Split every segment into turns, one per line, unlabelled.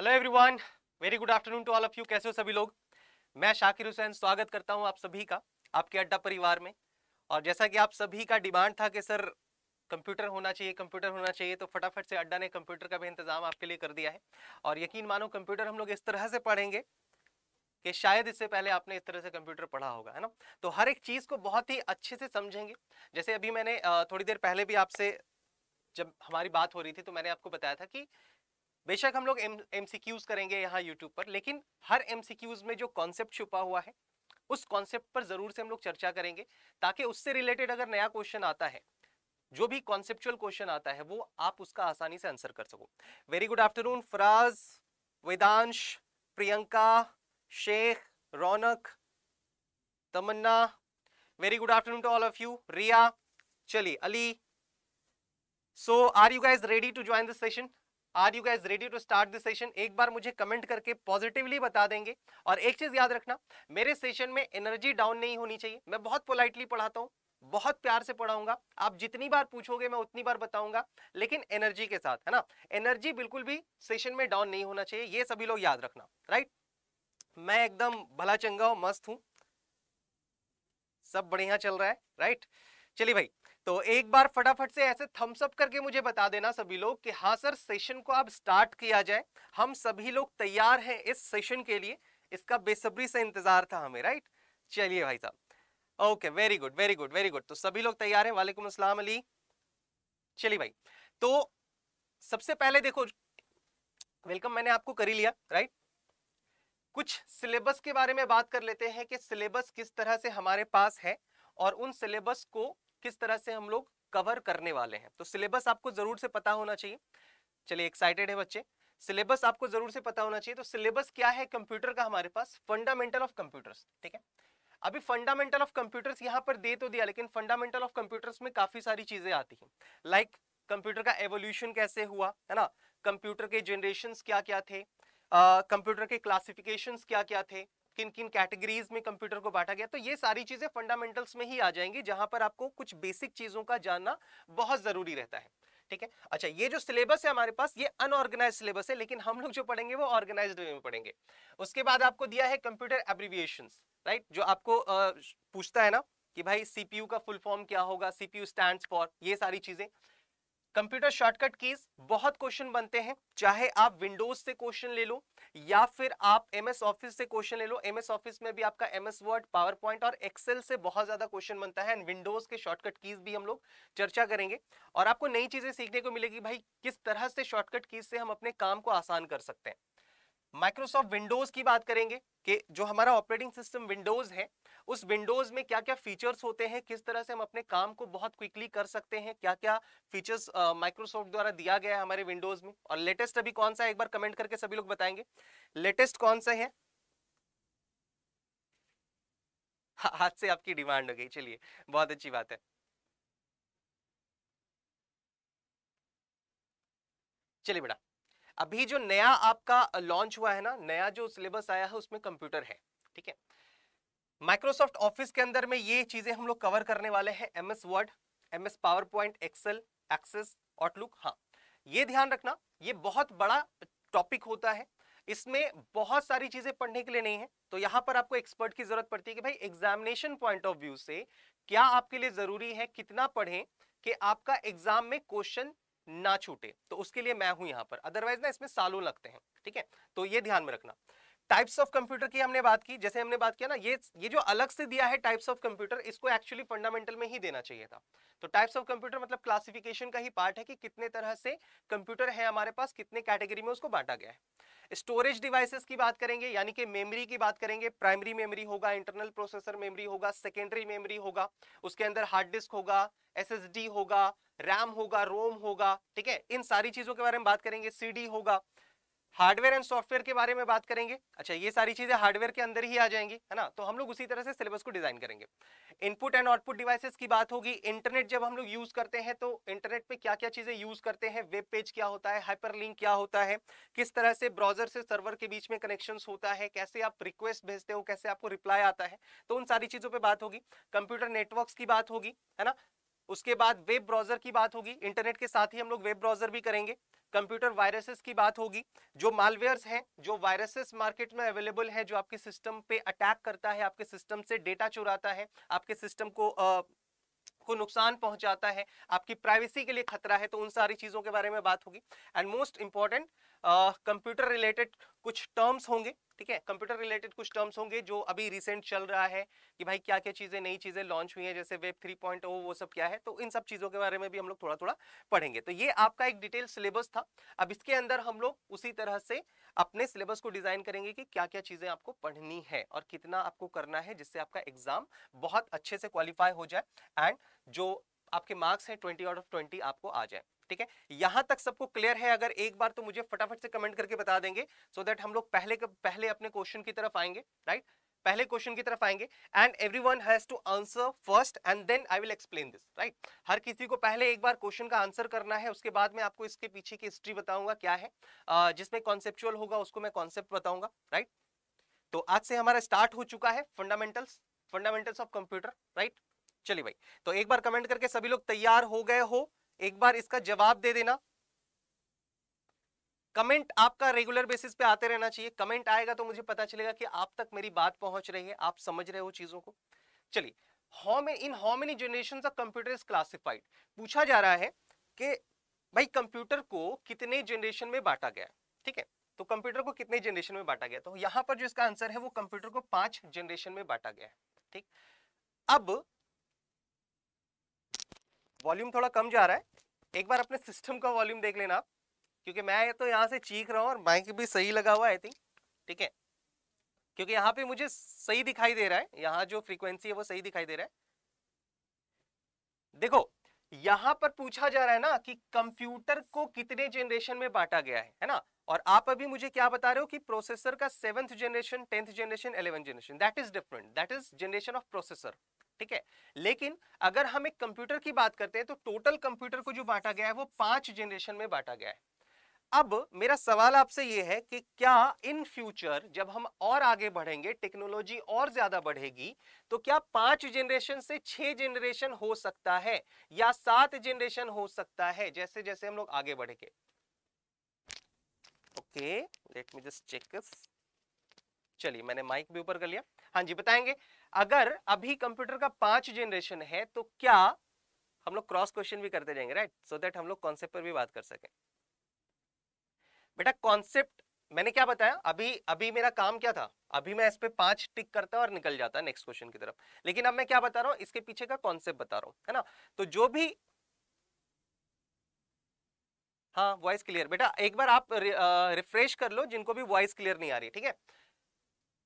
Hello everyone very good afternoon to all of you कैसे हो सभी लोग मैं शाकिर हुसैन स्वागत करता हूं आप सभी का आपके अड्डा परिवार में और जैसा कि आप सभी का डिमांड था कि सर कंप्यूटर होना चाहिए कंप्यूटर होना चाहिए तो फटाफट से अड्डा ने कंप्यूटर का भी इंतजाम आपके लिए कर दिया है और यकीन मानो कंप्यूटर हम लोग इस तरह से पढ़ेंगे कि शायद इससे पहले आपने इस तरह से कंप्यूटर पढ़ा होगा है ना तो हर एक चीज़ को बहुत ही अच्छे से समझेंगे जैसे अभी मैंने थोड़ी देर पहले भी आपसे जब हमारी बात हो रही थी तो मैंने आपको बताया था कि बेशक हम लोग एम करेंगे यहाँ यूट्यूब पर लेकिन हर एम में जो कॉन्सेप्ट छुपा हुआ है उस कॉन्सेप्ट पर ज़रूर से हम लोग चर्चा करेंगे ताकि उससे रिलेटेड अगर नया क्वेश्चन आता है जो भी कॉन्सेप्चुअल क्वेश्चन आता है वो आप उसका आसानी से आंसर कर सको very good afternoon Faraz Vedansh Priyanka Shaikh Raunak Tamanna very good afternoon to all of you Riya चलिए Ali so are you guys ready to join this session are you guys ready to start this session एक बार मुझे कमेंट करके पॉजिटिवली बता देंगे और एक चीज़ याद रखना मेरे सेशन में एनर्जी डाउन नहीं होनी चाहिए मैं बहुत पोलाइटली पढ़ाता हूँ बहुत प्यार से पढ़ाऊंगा आप जितनी बार पूछोगे मैं उतनी बार बताऊंगा लेकिन एनर्जी के साथ है ना एनर्जी बिल्कुल भी सेशन में डाउन नहीं होना चाहिए ये सभी लोग याद रखना राइट मैं एकदम भला चंगा हूं मस्त हूं सब बढ़िया चल रहा है राइट चलिए भाई तो एक बार फटाफट से ऐसे थम्स अप करके मुझे बता देना सभी लोग कि हाँ सर सेशन को अब स्टार्ट किया जाए हम सभी लोग तैयार हैं इस सेशन के लिए इसका बेसब्री से इंतजार था हमें राइट चलिए भाई साहब okay very good very good very good तो सभी लोग तैयार हैं वालेकुम अस्सलाम अली चलिए भाई तो सबसे पहले देखो वेलकम मैंने आपको कर ही लिया राइट कुछ सिलेबस के बारे में बात कर लेते हैं कि सिलेबस किस तरह से हमारे पास है और उन सिलेबस को किस तरह से हम लोग कवर करने वाले हैं तो सिलेबस आपको जरूर से पता होना चाहिए चलिए एक्साइटेड है बच्चे सिलेबस आपको जरूर से पता होना चाहिए तो सिलेबस क्या है कंप्यूटर का हमारे पास फंडामेंटल ऑफ कंप्यूटर्स ठीक है अभी फंडामेंटल ऑफ कंप्यूटर्स यहाँ पर दे तो दिया लेकिन फंडामेंटल ऑफ कंप्यूटर्स में काफी सारी चीजें आती हैं लाइक like, कंप्यूटर का एवोल्यूशन कैसे हुआ है ना कंप्यूटर के जनरेशन क्या क्या थे कंप्यूटर uh, के क्लासिफिकेशन क्या क्या थे किन किन कैटेगरीज में कंप्यूटर को बांटा गया तो ये सारी चीजें फंडामेंटल्स में ही आ जाएंगी जहां पर आपको कुछ बेसिक चीजों का जानना बहुत जरूरी रहता है ठीक है अच्छा ये जो सिलेबस है हमारे पास ये अनऑर्गेनाइज सिलेबस है लेकिन हम लोग जो पढ़ेंगे वो ऑर्गेनाइज वे में पढ़ेंगे उसके बाद आपको दिया है कंप्यूटर एब्रीविएशन राइट जो आपको आ, पूछता है ना कि भाई सीपीयू का फुल फॉर्म क्या होगा सीपीयू स्टैंड फॉर ये सारी चीजें कंप्यूटर शॉर्टकट कीज बहुत क्वेश्चन बनते हैं चाहे आप विंडोज से क्वेश्चन ले लो या फिर आप एमएस ऑफिस से क्वेश्चन ले लो एमएस ऑफिस में भी आपका एमएस वर्ड पावर पॉइंट और एक्सेल से बहुत ज्यादा क्वेश्चन बनता है एंड विंडोज के शॉर्टकट कीज भी हम लोग चर्चा करेंगे और आपको नई चीजें सीखने को मिलेगी भाई किस तरह से शॉर्टकट कीज से हम अपने काम को आसान कर सकते हैं माइक्रोसॉफ्ट विंडोज की बात करेंगे कि जो हमारा ऑपरेटिंग सिस्टम विंडोज है उस विंडोज में क्या क्या फीचर्स होते हैं किस तरह से हम अपने काम को बहुत क्विकली कर सकते हैं क्या क्या फीचर्स माइक्रोसॉफ्ट uh, द्वारा दिया गया है हमारे विंडोज में और लेटेस्ट अभी कौन सा है एक बार कमेंट करके सभी लोग बताएंगे लेटेस्ट कौन सा है हाथ से आपकी डिमांड हो गई चलिए बहुत अच्छी बात है चलिए बेटा अभी जो नया आपका लॉन्च हुआ है ना नया जो सिलेबस आया है उसमें कंप्यूटर है ठीक है माइक्रोसॉफ्ट ऑफिस के अंदर में ये चीजें हम लोग कवर करने वाले हैं M S Word M S PowerPoint Excel Access Outlook हाँ ये ध्यान रखना ये बहुत बड़ा टॉपिक होता है इसमें बहुत सारी चीजें पढ़ने के लिए नहीं है तो यहाँ पर आपको एक्सपर्ट की जरूरत पड़ती है कि भाई एग्जामिनेशन पॉइंट ऑफ व्यू से क्या आपके लिए जरूरी है कितना पढ़ें कि आपका एग्जाम में क्वेश्चन ना छूटे तो उसके लिए मैं हूं यहां पर अदरवाइज ना इसमें सालों लगते हैं ठीक है तो ये ध्यान में रखना टाइप्स ऑफ कंप्यूटर की हमने बात की जैसे हमने बात किया ना ये ये जो अलग से दिया है टाइप्स ऑफ कंप्यूटर इसको एक्चुअली फंडामेंटल में ही देना चाहिए था तो टाइप्स ऑफ कंप्यूटर मतलब क्लासिफिकेशन का ही पार्ट है कि कितने तरह से कंप्यूटर है हमारे पास कितने कैटेगरी में उसको बांटा गया है स्टोरेज डिवाइसेस की बात करेंगे यानी कि मेमोरी की बात करेंगे प्राइमरी मेमोरी होगा इंटरनल प्रोसेसर मेमोरी होगा सेकेंडरी मेमोरी होगा उसके अंदर हार्ड डिस्क होगा एस होगा रैम होगा रोम होगा ठीक है इन सारी चीजों के बारे में बात करेंगे सीडी होगा हार्डवेयर एंड सॉफ्टवेयर के बारे में बात करेंगे अच्छा ये सारी चीजें हार्डवेयर के अंदर ही आ जाएंगी है ना तो हम लोग उसी तरह से सिलेबस को डिजाइन करेंगे इनपुट एंड आउटपुट डिवाइसेस की बात होगी इंटरनेट जब हम लोग यूज करते हैं तो इंटरनेट पे क्या क्या चीजें यूज करते हैं वेब पेज क्या होता है हाइपर क्या होता है किस तरह से ब्राउजर से सर्वर के बीच में कनेक्शन होता है कैसे आप रिक्वेस्ट भेजते हो कैसे आपको रिप्लाई आता है तो उन सारी चीजों पर बात होगी कंप्यूटर नेटवर्क की बात होगी है ना उसके बाद वेब ब्राउजर की बात होगी इंटरनेट के साथ ही हम लोग वेब ब्राउजर भी करेंगे कंप्यूटर वायरसेस की बात होगी जो मालवेयर्स हैं जो वायरसेस मार्केट में अवेलेबल हैं जो आपके सिस्टम पे अटैक करता है आपके सिस्टम से डेटा चुराता है आपके सिस्टम को आ, को नुकसान पहुंचाता है आपकी प्राइवेसी के लिए खतरा है तो उन सारी चीज़ों के बारे में बात होगी and most important computer related कुछ टर्म्स होंगे ठीक है कंप्यूटर रिलेटेड कुछ टर्म्स होंगे जो अभी रिसेंट चल रहा है कि भाई क्या क्या चीज़ें नई चीज़ें लॉन्च हुई हैं जैसे वेब थ्री पॉइंट वो सब क्या है तो इन सब चीज़ों के बारे में भी हम लोग थोड़ा थोड़ा पढ़ेंगे तो ये आपका एक डिटेल सिलेबस था अब इसके अंदर हम लोग उसी तरह से अपने सिलेबस को डिज़ाइन करेंगे कि क्या क्या चीज़ें आपको पढ़नी है और कितना आपको करना है जिससे आपका एग्जाम बहुत अच्छे से क्वालिफाई हो जाए एंड जो आपके मार्क्स हैं ट्वेंटी आउट ऑफ ट्वेंटी आपको आ जाए ठीक है यहां तक सबको क्लियर है अगर एक बार तो मुझे फटाफट से कमेंट करके बता देंगे सो so देट हम लोग पहले पहले अपने क्वेश्चन की तरफ आएंगे राइट right? पहले क्वेश्चन की तरफ आएंगे and everyone has to answer first and then I will explain this right हर किसी को पहले एक बार क्वेश्चन का आंसर करना है उसके बाद में आपको इसके पीछे की हिस्ट्री बताऊंगा क्या है जिसमें कॉन्सेप्चुअल होगा उसको मैं कॉन्सेप्ट बताऊंगा राइट right? तो आज से हमारा स्टार्ट हो चुका है fundamentals fundamentals of computer right चलिए भाई तो एक बार कमेंट करके सभी लोग तैयार हो गए हो एक बार इसका जवाब दे देना कमेंट आपका रेगुलर बेसिस पे आते रहना चाहिए कमेंट आएगा तो मुझे पता चलेगा कि आप तक मेरी बात पहुंच रही है आप समझ रहे हो चीजों को चलिए how may in how many generation of computer is classified पूछा जा रहा है कि भाई कंप्यूटर को कितने जनरेशन में बांटा गया ठीक है तो कंप्यूटर को कितने जनरेशन में बांटा गया तो यहां पर जो इसका आंसर है वो कंप्यूटर को पांच जनरेशन में बांटा गया है ठीक अब वॉल्यूम थोड़ा कम जा रहा है एक बार अपने सिस्टम का वॉल्यूम देख लेना आप क्योंकि मैं तो यहाँ से चीख रहा हूँ और माइक भी सही लगा हुआ आई थिंक ठीक है क्योंकि यहाँ पे मुझे सही दिखाई दे रहा है यहाँ जो फ्रीक्वेंसी है वो सही दिखाई दे रहा है देखो यहाँ पर पूछा जा रहा है ना कि कंप्यूटर को कितने जनरेशन में बांटा गया है है ना और आप अभी मुझे क्या बता रहे हो कि प्रोसेसर का seventh generation tenth generation eleven generation that is different that is generation of processor ठीक है लेकिन अगर हम एक कंप्यूटर की बात करते हैं तो टोटल कंप्यूटर को जो बांटा गया है वो पांच जनरेशन में बांटा गया है अब मेरा सवाल आपसे ये है कि क्या इन फ्यूचर जब हम और आगे बढ़ेंगे टेक्नोलॉजी और ज्यादा बढ़ेगी तो क्या पांच जनरेशन से छह जनरेशन हो सकता है या सात जनरेशन हो सकता है जैसे जैसे हम लोग आगे बढ़ेंगे okay let me just check चलिए मैंने माइक भी ऊपर कर लिया हाँ जी बताएंगे अगर अभी कंप्यूटर का पांच जेनरेशन है तो क्या हम लोग क्रॉस क्वेश्चन भी करते जाएंगे राइट सो दैट हम लोग कॉन्सेप्ट पर भी बात कर सके बेटा कॉन्सेप्ट मैंने क्या बताया अभी अभी मेरा काम क्या था अभी मैं इस पे पांच टिक करता और निकल जाता नेक्स्ट क्वेश्चन की तरफ लेकिन अब मैं क्या बता रहा हूं इसके पीछे का कॉन्सेप्ट बता रहा हूं है ना तो जो भी हाँ वॉइस क्लियर बेटा एक बार आप रिफ्रेश कर लो जिनको भी वॉइस क्लियर नहीं आ रही ठीक है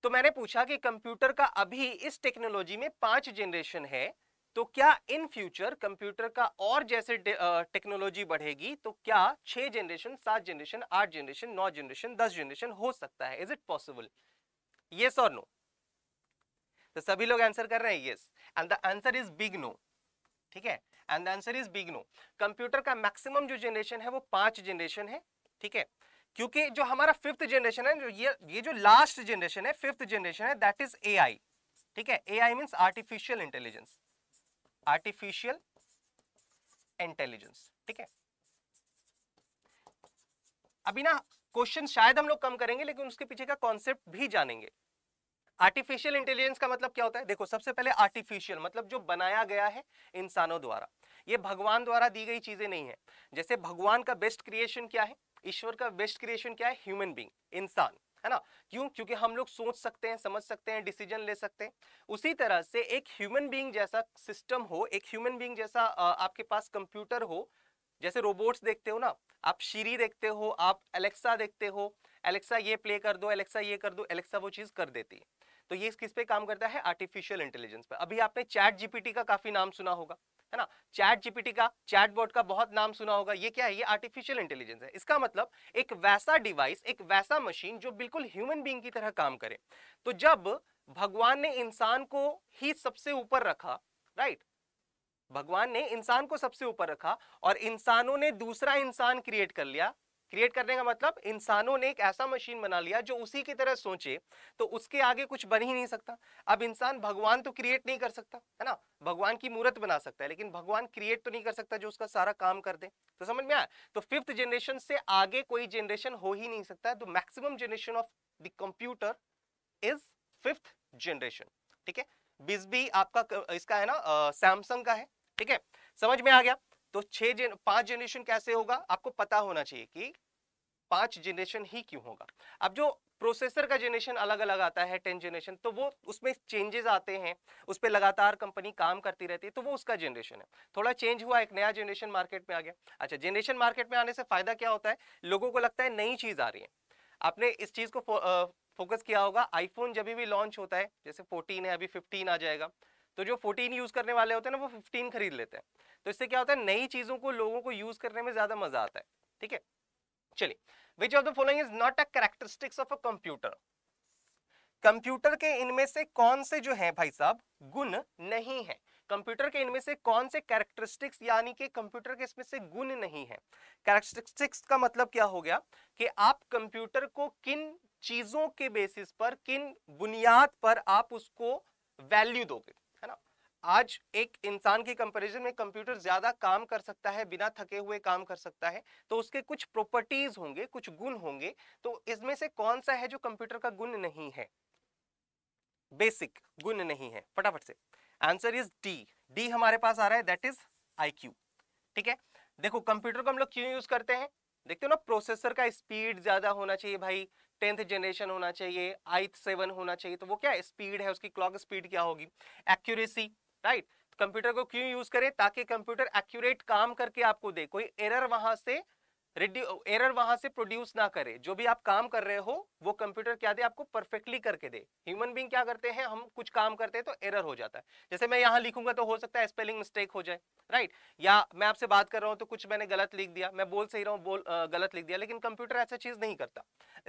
तो मैंने पूछा कि कंप्यूटर का अभी इस टेक्नोलॉजी में पांच जनरेशन है तो क्या इन फ्यूचर कंप्यूटर का और जैसे टेक्नोलॉजी बढ़ेगी तो क्या छह जनरेशन सात जनरेशन आठ जनरेशन नौ जनरेशन दस जनरेशन हो सकता है इज इट पॉसिबल ये और नो तो सभी लोग आंसर कर रहे हैं yes and the answer is big no ठीक है and the answer is big no computer का मैक्सिमम जो जनरेशन है वो पांच जनरेशन है ठीक है क्योंकि जो हमारा फिफ्थ जनरेशन है जो ये ये जो लास्ट जनरेशन है फिफ्थ जनरेशन है दैट इज आई ठीक है A I means artificial intelligence artificial intelligence ठीक है अभी ना क्वेश्चन शायद हम लोग कम करेंगे लेकिन उसके पीछे का कॉन्सेप्ट भी जानेंगे आर्टिफिशियल इंटेलिजेंस का मतलब क्या होता है देखो सबसे पहले आर्टिफिशियल मतलब जो बनाया गया है इंसानों द्वारा ये भगवान द्वारा दी गई चीजें नहीं है जैसे भगवान का बेस्ट क्रिएशन क्या है ईश्वर का बेस्ट क्रिएशन क्या है ह्यूमन बींग इंसान है ना क्यों क्योंकि हम लोग सोच सकते हैं समझ सकते हैं डिसीजन ले सकते हैं उसी तरह से एक ह्यूमन बीइंग जैसा सिस्टम हो एक ह्यूमन बीइंग जैसा आपके पास कंप्यूटर हो जैसे रोबोट्स देखते हो ना आप शीरी देखते हो आप एलेक्सा देखते हो एलेक्सा ये प्ले कर दो एलेक्सा ये कर दो एलेक्सा वो चीज़ कर देती है तो ये किस पे काम करता है आर्टिफिशियल इंटेलिजेंस पर अभी आपने चैट जीपीटी का काफ़ी नाम सुना होगा है ना चैट जीपीटी का चैट बोर्ड का बहुत नाम सुना होगा ये क्या है ये आर्टिफिशियल इंटेलिजेंस है इसका मतलब एक वैसा डिवाइस एक वैसा मशीन जो बिल्कुल ह्यूमन बींग की तरह काम करे तो जब भगवान ने इंसान को ही सबसे ऊपर रखा राइट भगवान ने इंसान को सबसे ऊपर रखा और इंसानों ने दूसरा इंसान क्रिएट कर लिया क्रिएट करने का मतलब इंसानों ने एक ऐसा मशीन बना लिया जो उसी की तरह सोचे तो उसके आगे कुछ बन ही नहीं सकता अब इंसान भगवान तो क्रिएट नहीं कर सकता है ना भगवान की मूर्त बना सकता है लेकिन भगवान क्रिएट तो नहीं कर सकता जो उसका सारा काम कर दे तो समझ में आया तो फिफ्थ जनरेशन से आगे कोई जनरेशन हो ही नहीं सकता तो maximum generation of the computer is fifth generation ठीक है बिजबी आपका इसका है ना सैमसंग का है ठीक है समझ में आ गया तो छह जन पांच जनरेशन कैसे होगा आपको पता होना चाहिए कि पांच जनरेशन ही क्यों होगा अब जो प्रोसेसर का जनरेशन अलग अलग आता है टेन जनरेशन तो वो उसमें चेंजेस आते हैं उस पर लगातार कंपनी काम करती रहती है तो वो उसका जनरेशन है थोड़ा चेंज हुआ एक नया जनरेशन मार्केट में आ गया अच्छा जनरेशन मार्केट में आने से फायदा क्या होता है लोगों को लगता है नई चीज आ रही है आपने इस चीज को फो, आ, फोकस किया होगा आईफोन जब भी लॉन्च होता है जैसे फोर्टीन है अभी फिफ्टीन आ जाएगा तो जो 14 यूज़ करने वाले होते हैं ना वो 15 खरीद लेते हैं तो इससे क्या होता है नई चीज़ों को लोगों को यूज़ करने में ज़्यादा मज़ा आता है ठीक है चलिए which of the following is not a characteristics of a computer computer के इनमें से कौन से जो है भाई साहब गुण नहीं है कंप्यूटर के इनमें से कौन से कैरेक्टरिस्टिक्स यानी कि कंप्यूटर के इसमें से गुण नहीं है कैरेक्टरिस्टिक्स का मतलब क्या हो गया कि आप कंप्यूटर को किन चीजों के बेसिस पर किन बुनियाद पर आप उसको वैल्यू दोगे आज एक इंसान के कंपैरिजन में कंप्यूटर ज्यादा काम कर सकता है बिना थके हुए काम कर सकता है तो उसके कुछ प्रॉपर्टीज होंगे कुछ गुण होंगे तो इसमें से कौन सा है जो कंप्यूटर का गुण नहीं है बेसिक गुण नहीं है फटाफट से आंसर इज डी डी हमारे पास आ रहा है दैट इज आई ठीक है देखो कंप्यूटर को हम लोग क्यों यूज करते हैं देखते हो ना प्रोसेसर का स्पीड ज्यादा होना चाहिए भाई टेंथ जनरेशन होना चाहिए आई सेवन होना चाहिए तो वो क्या स्पीड है उसकी क्लॉक स्पीड क्या होगी एक्यूरेसी राइट तो कंप्यूटर को क्यों यूज करें ताकि कंप्यूटर एक्यूरेट काम करके आपको दे कोई एरर वहां से एरर वहां से प्रोड्यूस ना करे जो भी आप काम कर रहे हो वो कंप्यूटर क्या दे आपको परफेक्टली करके दे ह्यूमन बींग क्या करते हैं हम कुछ काम करते हैं तो एरर हो जाता है जैसे मैं यहाँ लिखूंगा तो हो सकता है स्पेलिंग मिस्टेक हो जाए राइट या मैं आपसे बात कर रहा हूँ तो कुछ मैंने गलत लिख दिया मैं बोल सही रहा हूँ बोल आ, गलत लिख दिया लेकिन कंप्यूटर ऐसा चीज नहीं करता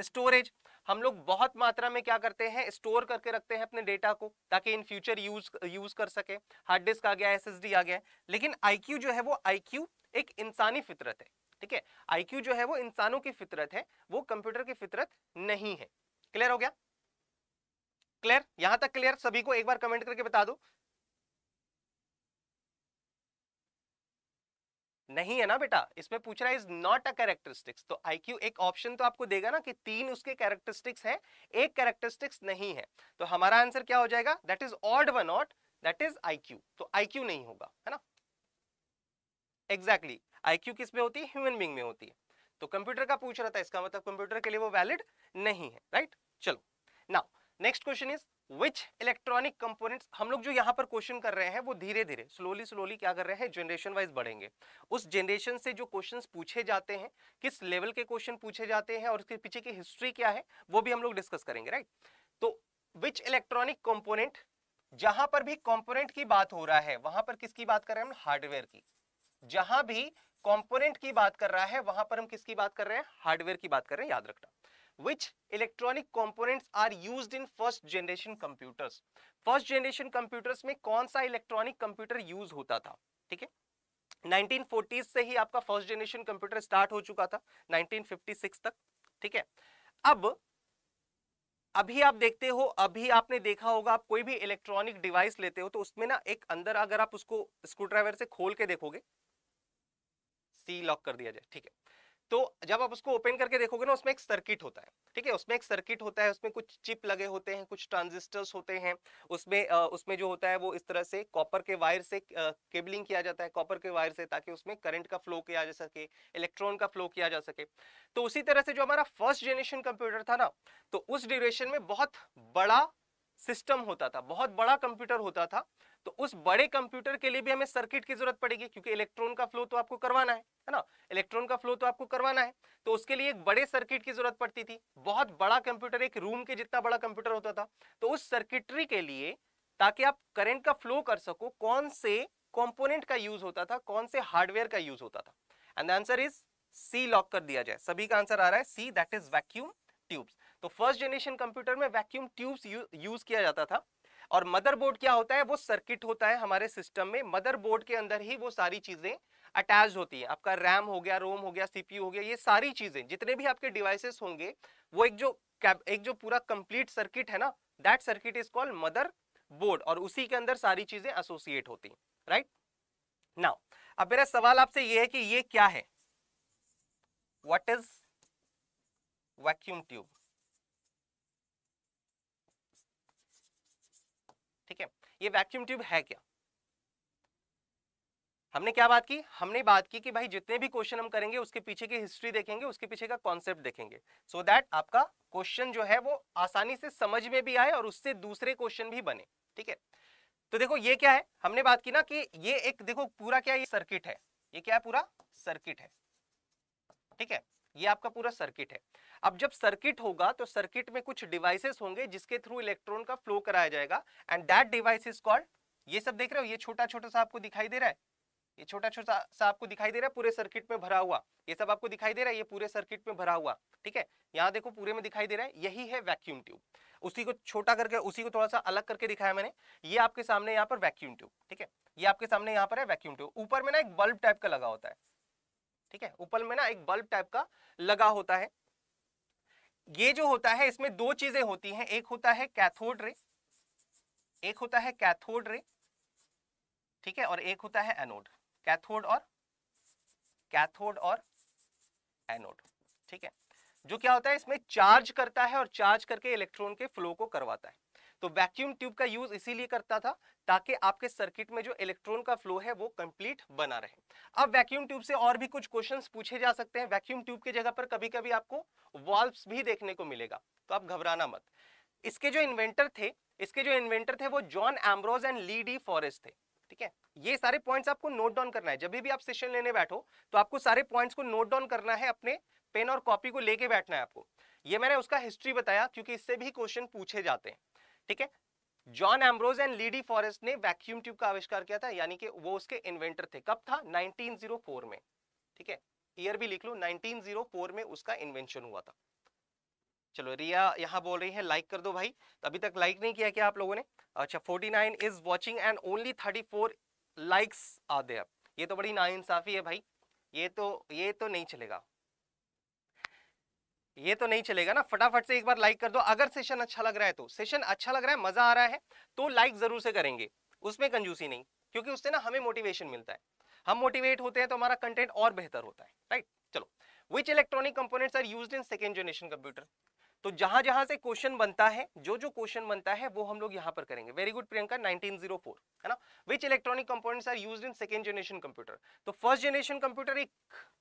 स्टोरेज हम लोग बहुत मात्रा में क्या करते हैं स्टोर करके रखते हैं अपने डेटा को ताकि इन फ्यूचर यूज यूज कर सके हार्ड डिस्क आ गया एस आ गया लेकिन आई जो है वो आई एक इंसानी फितरत है ठीक है आईक्यू जो है वो इंसानों की फितरत है वो कंप्यूटर की फितरत नहीं है क्लियर हो गया क्लियर यहां तक क्लियर सभी को एक बार कमेंट करके बता दो नहीं है ना बेटा इसमें पूछ रहा है इज नॉट अ कैरेक्टरिस्टिक्स तो आईक्यू एक ऑप्शन तो आपको देगा ना कि तीन उसके कैरेक्टरिस्टिक्स हैं एक कैरेक्टरिस्टिक्स नहीं है तो हमारा आंसर क्या हो जाएगा that is odd one out that is IQ तो आईक्यू नहीं होगा है ना एग्जैक्टली exactly. आईक्यू किस में होती है ह्यूमन बींग में होती है तो कंप्यूटर का पूछ रहा था इसका मतलब कंप्यूटर के लिए वो वैलिड नहीं है राइट चलो now next question is which electronic components हम लोग जो यहाँ पर क्वेश्चन कर रहे हैं वो धीरे धीरे स्लोली स्लोली क्या कर रहे हैं जनरेशन वाइज बढ़ेंगे उस जनरेशन से जो क्वेश्चंस पूछे जाते हैं किस लेवल के क्वेश्चन पूछे जाते हैं और उसके पीछे की हिस्ट्री क्या है वो भी हम लोग डिस्कस करेंगे राइट तो विच इलेक्ट्रॉनिक कॉम्पोनेंट जहां पर भी कॉम्पोनेंट की बात हो रहा है वहां पर किसकी बात कर रहे हैं हम हार्डवेयर की जहां भी कंपोनेंट की बात कर रहा है वहां पर हम किसकी बात कर रहे हैं हार्डवेयर की बात कर रहे हैं याद रखना which electronic component are use in first generation computers first generation computers में कौन सा इलेक्ट्रॉनिक कंप्यूटर यूज होता था ठीक है 1940s से ही आपका फर्स्ट जनरेशन कंप्यूटर स्टार्ट हो चुका था 1956 तक ठीक है अब अभी आप देखते हो अभी आपने देखा होगा आप कोई भी इलेक्ट्रॉनिक डिवाइस लेते हो तो उसमें ना एक अंदर अगर आप उसको स्क्रू ड्राइवर से खोल के देखोगे सी लॉक कर दिया जाए ठीक है तो जब आप उसको ओपन करके देखोगे ना उसमें एक सर्किट होता है ठीक है उसमें एक सर्किट होता है उसमें कुछ चिप लगे होते हैं कुछ ट्रांजिस्टर्स होते हैं उसमें आ, उसमें जो होता है वो इस तरह से कॉपर के वायर से आ, केबलिंग किया जाता है कॉपर के वायर से ताकि उसमें करंट का फ्लो किया जा सके इलेक्ट्रॉन का फ्लो किया जा सके तो उसी तरह से जो हमारा फर्स्ट जनरेशन कंप्यूटर था ना तो उस ड्यूरेशन में बहुत बड़ा सिस्टम होता था बहुत बड़ा कंप्यूटर होता था तो उस बड़े कंप्यूटर के लिए भी हमें सर्किट की जरूरत पड़ेगी क्योंकि इलेक्ट्रॉन का फ्लो तो आपको करवाना है है ना इलेक्ट्रॉन का फ्लो तो आपको करवाना है तो उसके लिए एक बड़े सर्किट की जरूरत पड़ती थी बहुत बड़ा कंप्यूटर एक रूम के जितना बड़ा कंप्यूटर होता था तो उस सर्किटरी के लिए ताकि आप करेंट का फ्लो कर सको कौन से कॉम्पोनेंट का यूज होता था कौन से हार्डवेयर का यूज होता था and answer is C lock कर दिया जाए सभी का आंसर आ रहा है C that is vacuum tubes तो फर्स्ट जनरेशन कंप्यूटर में वैक्यूम ट्यूब्स यूज किया जाता था और मदरबोर्ड क्या होता है वो सर्किट होता है हमारे सिस्टम में मदरबोर्ड के अंदर ही वो सारी चीज़ें अटैच होती हैं आपका रैम हो गया रोम हो गया सीपीयू हो गया ये सारी चीज़ें जितने भी आपके डिवाइसेस होंगे वो एक जो एक जो पूरा कंप्लीट सर्किट है ना that circuit is called motherboard और उसी के अंदर सारी चीज़ें एसोसिएट होती राइट नाउ अब मेरा सवाल आपसे ये है कि ये क्या है वट इज वैक्यूम ट्यूब ठीक है ये वैक्यूम ट्यूब है क्या हमने क्या बात की हमने बात की कि भाई जितने भी क्वेश्चन हम करेंगे उसके पीछे की हिस्ट्री देखेंगे उसके पीछे का कॉन्सेप्ट देखेंगे सो so दैट आपका क्वेश्चन जो है वो आसानी से समझ में भी आए और उससे दूसरे क्वेश्चन भी बने ठीक है तो देखो ये क्या है हमने बात की ना कि ये एक देखो पूरा क्या ये सर्किट है ये क्या है पूरा सर्किट है ठीक है ये आपका पूरा सर्किट है अब जब सर्किट होगा तो सर्किट में कुछ डिवाइसेस होंगे जिसके थ्रू इलेक्ट्रॉन का फ्लो कराया जाएगा and that device is called ये सब देख रहे हो ये छोटा छोटा सा आपको दिखाई दे रहा है ये छोटा छोटा सा आपको दिखाई दे रहा है पूरे सर्किट में भरा हुआ ये सब आपको दिखाई दे रहा है ये पूरे सर्किट में भरा हुआ ठीक है यहाँ देखो पूरे में दिखाई दे रहा है यही है वैक्यूम ट्यूब उसी को छोटा करके उसी को थोड़ा सा अलग करके दिखाया मैंने ये आपके सामने यहाँ पर वैक्यूम ट्यूब ठीक है ये आपके सामने यहाँ पर है वैक्यूम ट्यूब ऊपर में ना एक बल्ब टाइप का लगा होता है ठीक है ऊपर में ना एक बल्ब टाइप का लगा होता है ये जो होता है इसमें दो चीजें होती हैं एक होता है कैथोड रे एक होता है कैथोड रे ठीक है और एक होता है एनोड कैथोड और कैथोड और एनोड ठीक है जो क्या होता है इसमें चार्ज करता है और चार्ज करके इलेक्ट्रॉन के फ्लो को करवाता है तो वैक्यूम ट्यूब का यूज इसीलिए करता था ताकि आपके सर्किट में जो इलेक्ट्रॉन का फ्लो है वो कंप्लीट बना रहे अब वैक्यूम ट्यूब से और भी कुछ क्वेश्चंस पूछे जा सकते हैं वैक्यूम ट्यूब की जगह पर कभी कभी आपको वॉल्व्स भी देखने को मिलेगा तो आप घबराना मत इसके जो इन्वेंटर थे इसके जो इन्वेंटर थे वो John Ambrose and Lee De Forest थे ठीक है ये सारे पॉइंट्स आपको नोट डाउन करना है जब भी आप सेशन लेने बैठो तो आपको सारे पॉइंट्स को नोट डाउन करना है अपने पेन और कॉपी को लेके बैठना है आपको ये मैंने उसका हिस्ट्री बताया क्योंकि इससे भी क्वेश्चन पूछे जाते हैं ठीक है John Ambrose and Lee De Forest ने वैक्यूम ट्यूब का आविष्कार किया था यानी कि वो उसके इन्वेंटर थे कब था 1904 में ठीक है ईयर भी लिख लो 1904 में उसका इन्वेंशन हुआ था चलो रिया यहाँ बोल रही है लाइक कर दो भाई तो अभी तक लाइक नहीं किया क्या आप लोगों ने अच्छा 49 is watching and only 34 likes are there ये तो बड़ी नाइंसाफी है भाई ये तो ये तो नहीं चलेगा ये तो नहीं चलेगा ना फटाफट से एक बार लाइक कर दो अगर सेशन अच्छा लग रहा है तो सेशन अच्छा लग रहा है मजा आ रहा है तो लाइक जरूर से करेंगे उसमें कंजूसी नहीं क्योंकि उससे ना हमें मोटिवेशन मिलता है हम मोटिवेट होते हैं तो हमारा कंटेंट और बेहतर होता है राइट चलो which electronic components are used in second generation computer तो जहां जहां से क्वेश्चन बनता है जो जो क्वेश्चन बनता है वो हम लोग यहां पर करेंगे वेरी गुड प्रियंका 1904 है ना which electronic components are used in second generation computer तो फर्स्ट जनरेशन कंप्यूटर एक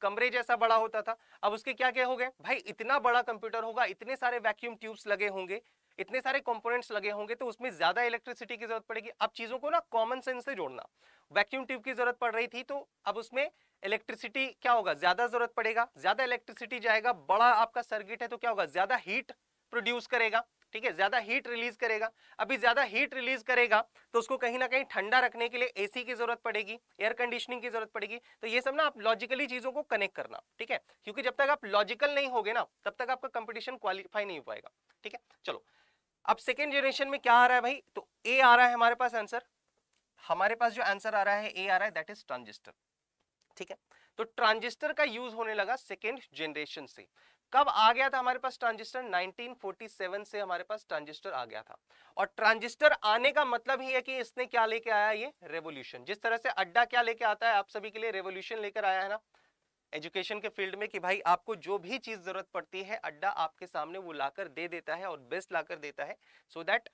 कमरे जैसा बड़ा होता था अब उसके क्या क्या हो गए भाई इतना बड़ा कंप्यूटर होगा इतने सारे वैक्यूम ट्यूब्स लगे होंगे इतने सारे कंपोनेंट्स लगे होंगे तो उसमें ज्यादा इलेक्ट्रिसिटी की जरूरत पड़ेगी अब चीजों को ना कॉमन सेंस से जोड़ना वैक्यूम ट्यूब की जरूरत पड़ रही थी तो अब उसमें इलेक्ट्रिसिटी क्या होगा ज्यादा जरूरत पड़ेगा ज्यादा इलेक्ट्रिसिटी जाएगा बड़ा आपका सर्किट है तो क्या होगा ज्यादा हीट प्रोड्यूस करेगा ठीक है ज्यादा हीट रिलीज करेगा अभी ज्यादा हीट रिलीज करेगा तो उसको कहीं ना कहीं ठंडा रखने के लिए एसी की जरूरत पड़ेगी एयर कंडीशनिंग की जरूरत पड़ेगी तो ये सब ना आप लॉजिकली चीजों को कनेक्ट करना ठीक है क्योंकि जब तक आप लॉजिकल नहीं होगे ना तब तक आपका कंपटीशन क्वालिफाई नहीं हो पाएगा ठीक है चलो अब सेकेंड जनरेशन में क्या आ रहा है भाई तो ए आ रहा है हमारे पास आंसर हमारे पास जो आंसर आ रहा है ए आ रहा है दैट इज ट्रांजिस्टर ठीक है तो ट्रांजिस्टर का यूज होने लगा सेकेंड जनरेशन से कब आ गया था हमारे पास ट्रांजिस्टर 1947 से हमारे पास ट्रांजिस्टर आ गया था और ट्रांजिस्टर आने का मतलब ही है कि इसने क्या लेके आया ये रेवोल्यूशन जिस तरह से अड्डा क्या लेके आता है आप सभी के लिए रेवोल्यूशन लेकर आया है ना एजुकेशन के फील्ड में कि भाई आपको जो भी चीज़ ज़रूरत पड़ती है अड्डा आपके सामने वो लाकर दे देता है और बेस्ट लाकर देता है सो so दैट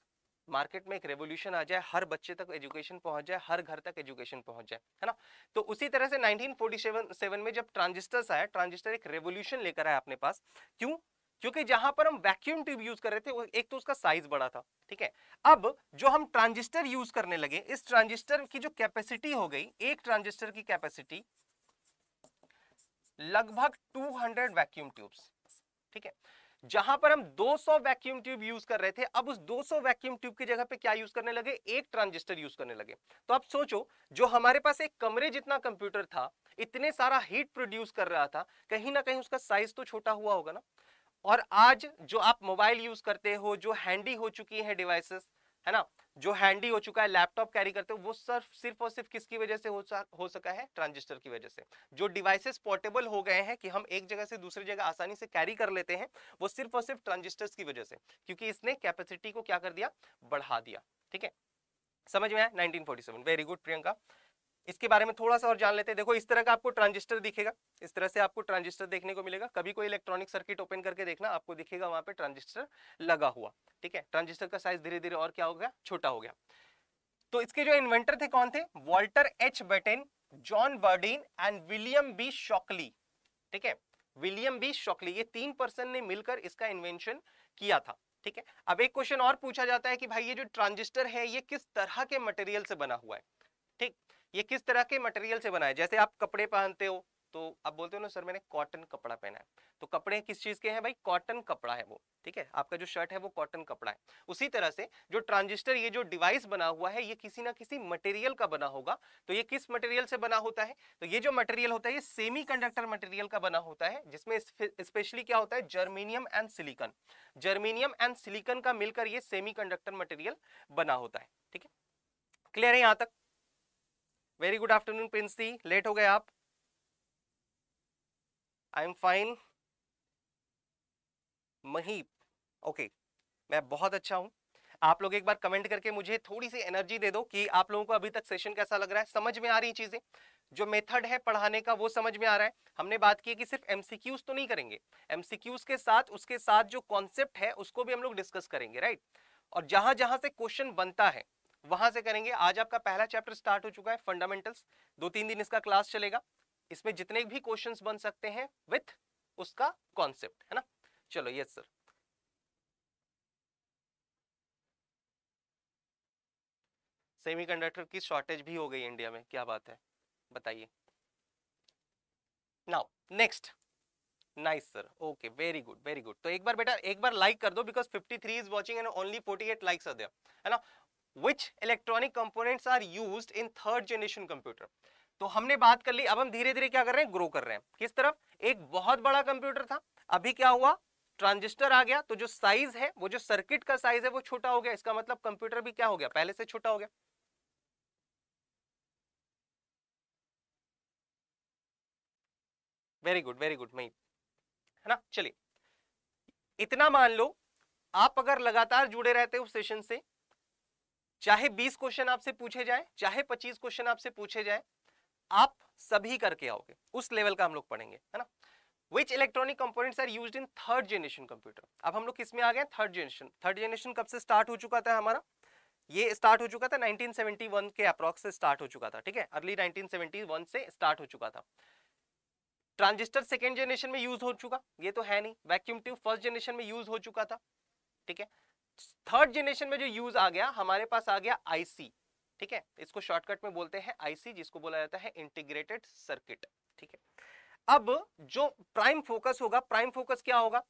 मार्केट में एक रेवोल्यूशन आ जाए हर बच्चे तक एजुकेशन पहुंच जाए हर घर तक एजुकेशन पहुंच जाए है ना तो उसी तरह से 1947 में जब ट्रांजिस्टर्स आया ट्रांजिस्टर एक रेवोल्यूशन लेकर आया अपने पास क्यों क्योंकि जहां पर हम वैक्यूम ट्यूब यूज कर रहे थे एक तो उसका साइज बड़ा था ठीक है अब जो हम ट्रांजिस्टर यूज करने लगे इस ट्रांजिस्टर की जो कैपेसिटी हो गई एक ट्रांजिस्टर की कैपेसिटी लगभग 200 वैक्यूम ट्यूब ठीक है जहां पर हम 200 वैक्यूम ट्यूब यूज कर रहे थे अब उस 200 वैक्यूम ट्यूब की जगह पे क्या यूज करने लगे एक ट्रांजिस्टर यूज करने लगे तो आप सोचो जो हमारे पास एक कमरे जितना कंप्यूटर था इतने सारा हीट प्रोड्यूस कर रहा था कहीं ना कहीं उसका साइज तो छोटा हुआ होगा ना और आज जो आप मोबाइल यूज करते हो जो हैंडी हो चुकी है डिवाइसेस है ना जो हैंडी हो चुका है लैपटॉप कैरी करते हो वो सिर्फ सिर्फ और सिर्फ किसकी वजह से हो, हो सका है ट्रांजिस्टर की वजह से जो डिवाइसेस पोर्टेबल हो गए हैं कि हम एक जगह से दूसरी जगह आसानी से कैरी कर लेते हैं वो सिर्फ और सिर्फ ट्रांजिस्टर्स की वजह से क्योंकि इसने कैपेसिटी को क्या कर दिया बढ़ा दिया ठीक है समझ में आया नाइनटीन वेरी गुड प्रियंका इसके बारे में थोड़ा सा और जान लेते हैं देखो इस तरह का आपको ट्रांजिस्टर दिखेगा इस तरह से आपको ट्रांजिस्टर देखने को मिलेगा कभी कोई इलेक्ट्रॉनिक सर्किट ओपन करके देखना आपको दिखेगा वहां पे ट्रांजिस्टर लगा हुआ ठीक है ट्रांजिस्टर का साइज धीरे धीरे और क्या हो गया छोटा हो गया तो इसके जो इन्वेंटर थे कौन थे Walter H Brattain John Bardeen and William B Shockley ठीक है विलियम बी शॉकली ये तीन पर्सन ने मिलकर इसका इन्वेंशन किया था ठीक है अब एक क्वेश्चन और पूछा जाता है कि भाई ये जो ट्रांजिस्टर है ये किस तरह के मटेरियल से बना हुआ है ठीक ये किस तरह के मटेरियल से बना है जैसे आप कपड़े पहनते हो तो आप बोलते हो ना सर मैंने कॉटन कपड़ा पहना है तो कपड़े किस चीज़ के हैं भाई कॉटन कपड़ा है वो ठीक है आपका जो शर्ट है वो कॉटन कपड़ा है उसी तरह से जो ट्रांजिस्टर ये जो डिवाइस बना हुआ है ये किसी ना किसी मटेरियल का बना होगा तो ये किस मटेरियल से बना होता है तो ये जो मटेरियल होता है ये सेमी कंडक्टर मटेरियल का बना होता है जिसमें स्पेशली क्या होता है germanium and silicon germanium and silicon का मिलकर ये सेमी कंडक्टर मटेरियल बना होता है ठीक है क्लियर है यहाँ तक वेरी गुड आफ्टरनून दी लेट हो गए आप I am fine Mahip okay मैं बहुत अच्छा हूं आप लोग एक बार कमेंट करके मुझे थोड़ी सी एनर्जी दे दो कि आप लोगों को अभी तक सेशन कैसा लग रहा है समझ में आ रही चीजें जो मेथड है पढ़ाने का वो समझ में आ रहा है हमने बात की कि सिर्फ एमसीक्यूज तो नहीं करेंगे एमसीक्यूज के साथ उसके साथ जो कॉन्सेप्ट है उसको भी हम लोग डिस्कस करेंगे राइट और जहां जहां से क्वेश्चन बनता है वहां से करेंगे आज आपका पहला चैप्टर स्टार्ट हो चुका है फंडामेंटल्स दो तीन दिन इसका क्लास चलेगा इसमें जितने भी क्वेश्चंस बन सकते हैं विथ उसका कॉन्सेप्ट है ना चलो यस सर सेमीकंडक्टर की शॉर्टेज भी हो गई इंडिया में क्या बात है बताइए now next nice sir okay very good very good तो एक बार बेटा एक बार लाइक कर दो because 53 is watching and only 48 likes are there है ना which electronic components are used in third generation computer तो हमने बात कर ली अब हम धीरे धीरे क्या कर रहे हैं ग्रो कर रहे हैं किस तरफ एक बहुत बड़ा कंप्यूटर था अभी क्या हुआ ट्रांजिस्टर आ गया तो जो साइज है वो जो सर्किट का साइज है वो छोटा हो गया इसका मतलब कंप्यूटर भी क्या हो गया पहले से छोटा हो गया वेरी गुड वेरी गुड मई है ना चलिए इतना मान लो आप अगर लगातार जुड़े रहते हो सेशन से चाहे 20 क्वेश्चन आपसे पूछे जाए चाहे 25 क्वेश्चन आपसे पूछे जाए आप सभी करके आओगे उस लेवल का हम लोग पढ़ेंगे है ना which electronic components are used in third generation computer अब हम लोग किसमें आ गए थर्ड जनरेशन थर्ड जनरेशन कब से स्टार्ट हो चुका था हमारा ये स्टार्ट हो चुका था 1971 के अप्रॉक्स से स्टार्ट हो चुका था ठीक है अर्ली 1971 से स्टार्ट हो चुका था ट्रांजिस्टर सेकेंड जनरेशन में यूज हो चुका ये तो है नहीं वैक्यूम ट्यूब फर्स्ट जनरेशन में यूज हो चुका था ठीक है थर्ड जनरेशन में जो यूज आ गया हमारे पास आ गया आईसी ठीक है इसको शॉर्टकट में बोलते हैं आईसी जिसको बोला जाता है इंटीग्रेटेड सर्किट ठीक है अब जो प्राइम फोकस होगा प्राइम फोकस क्या होगा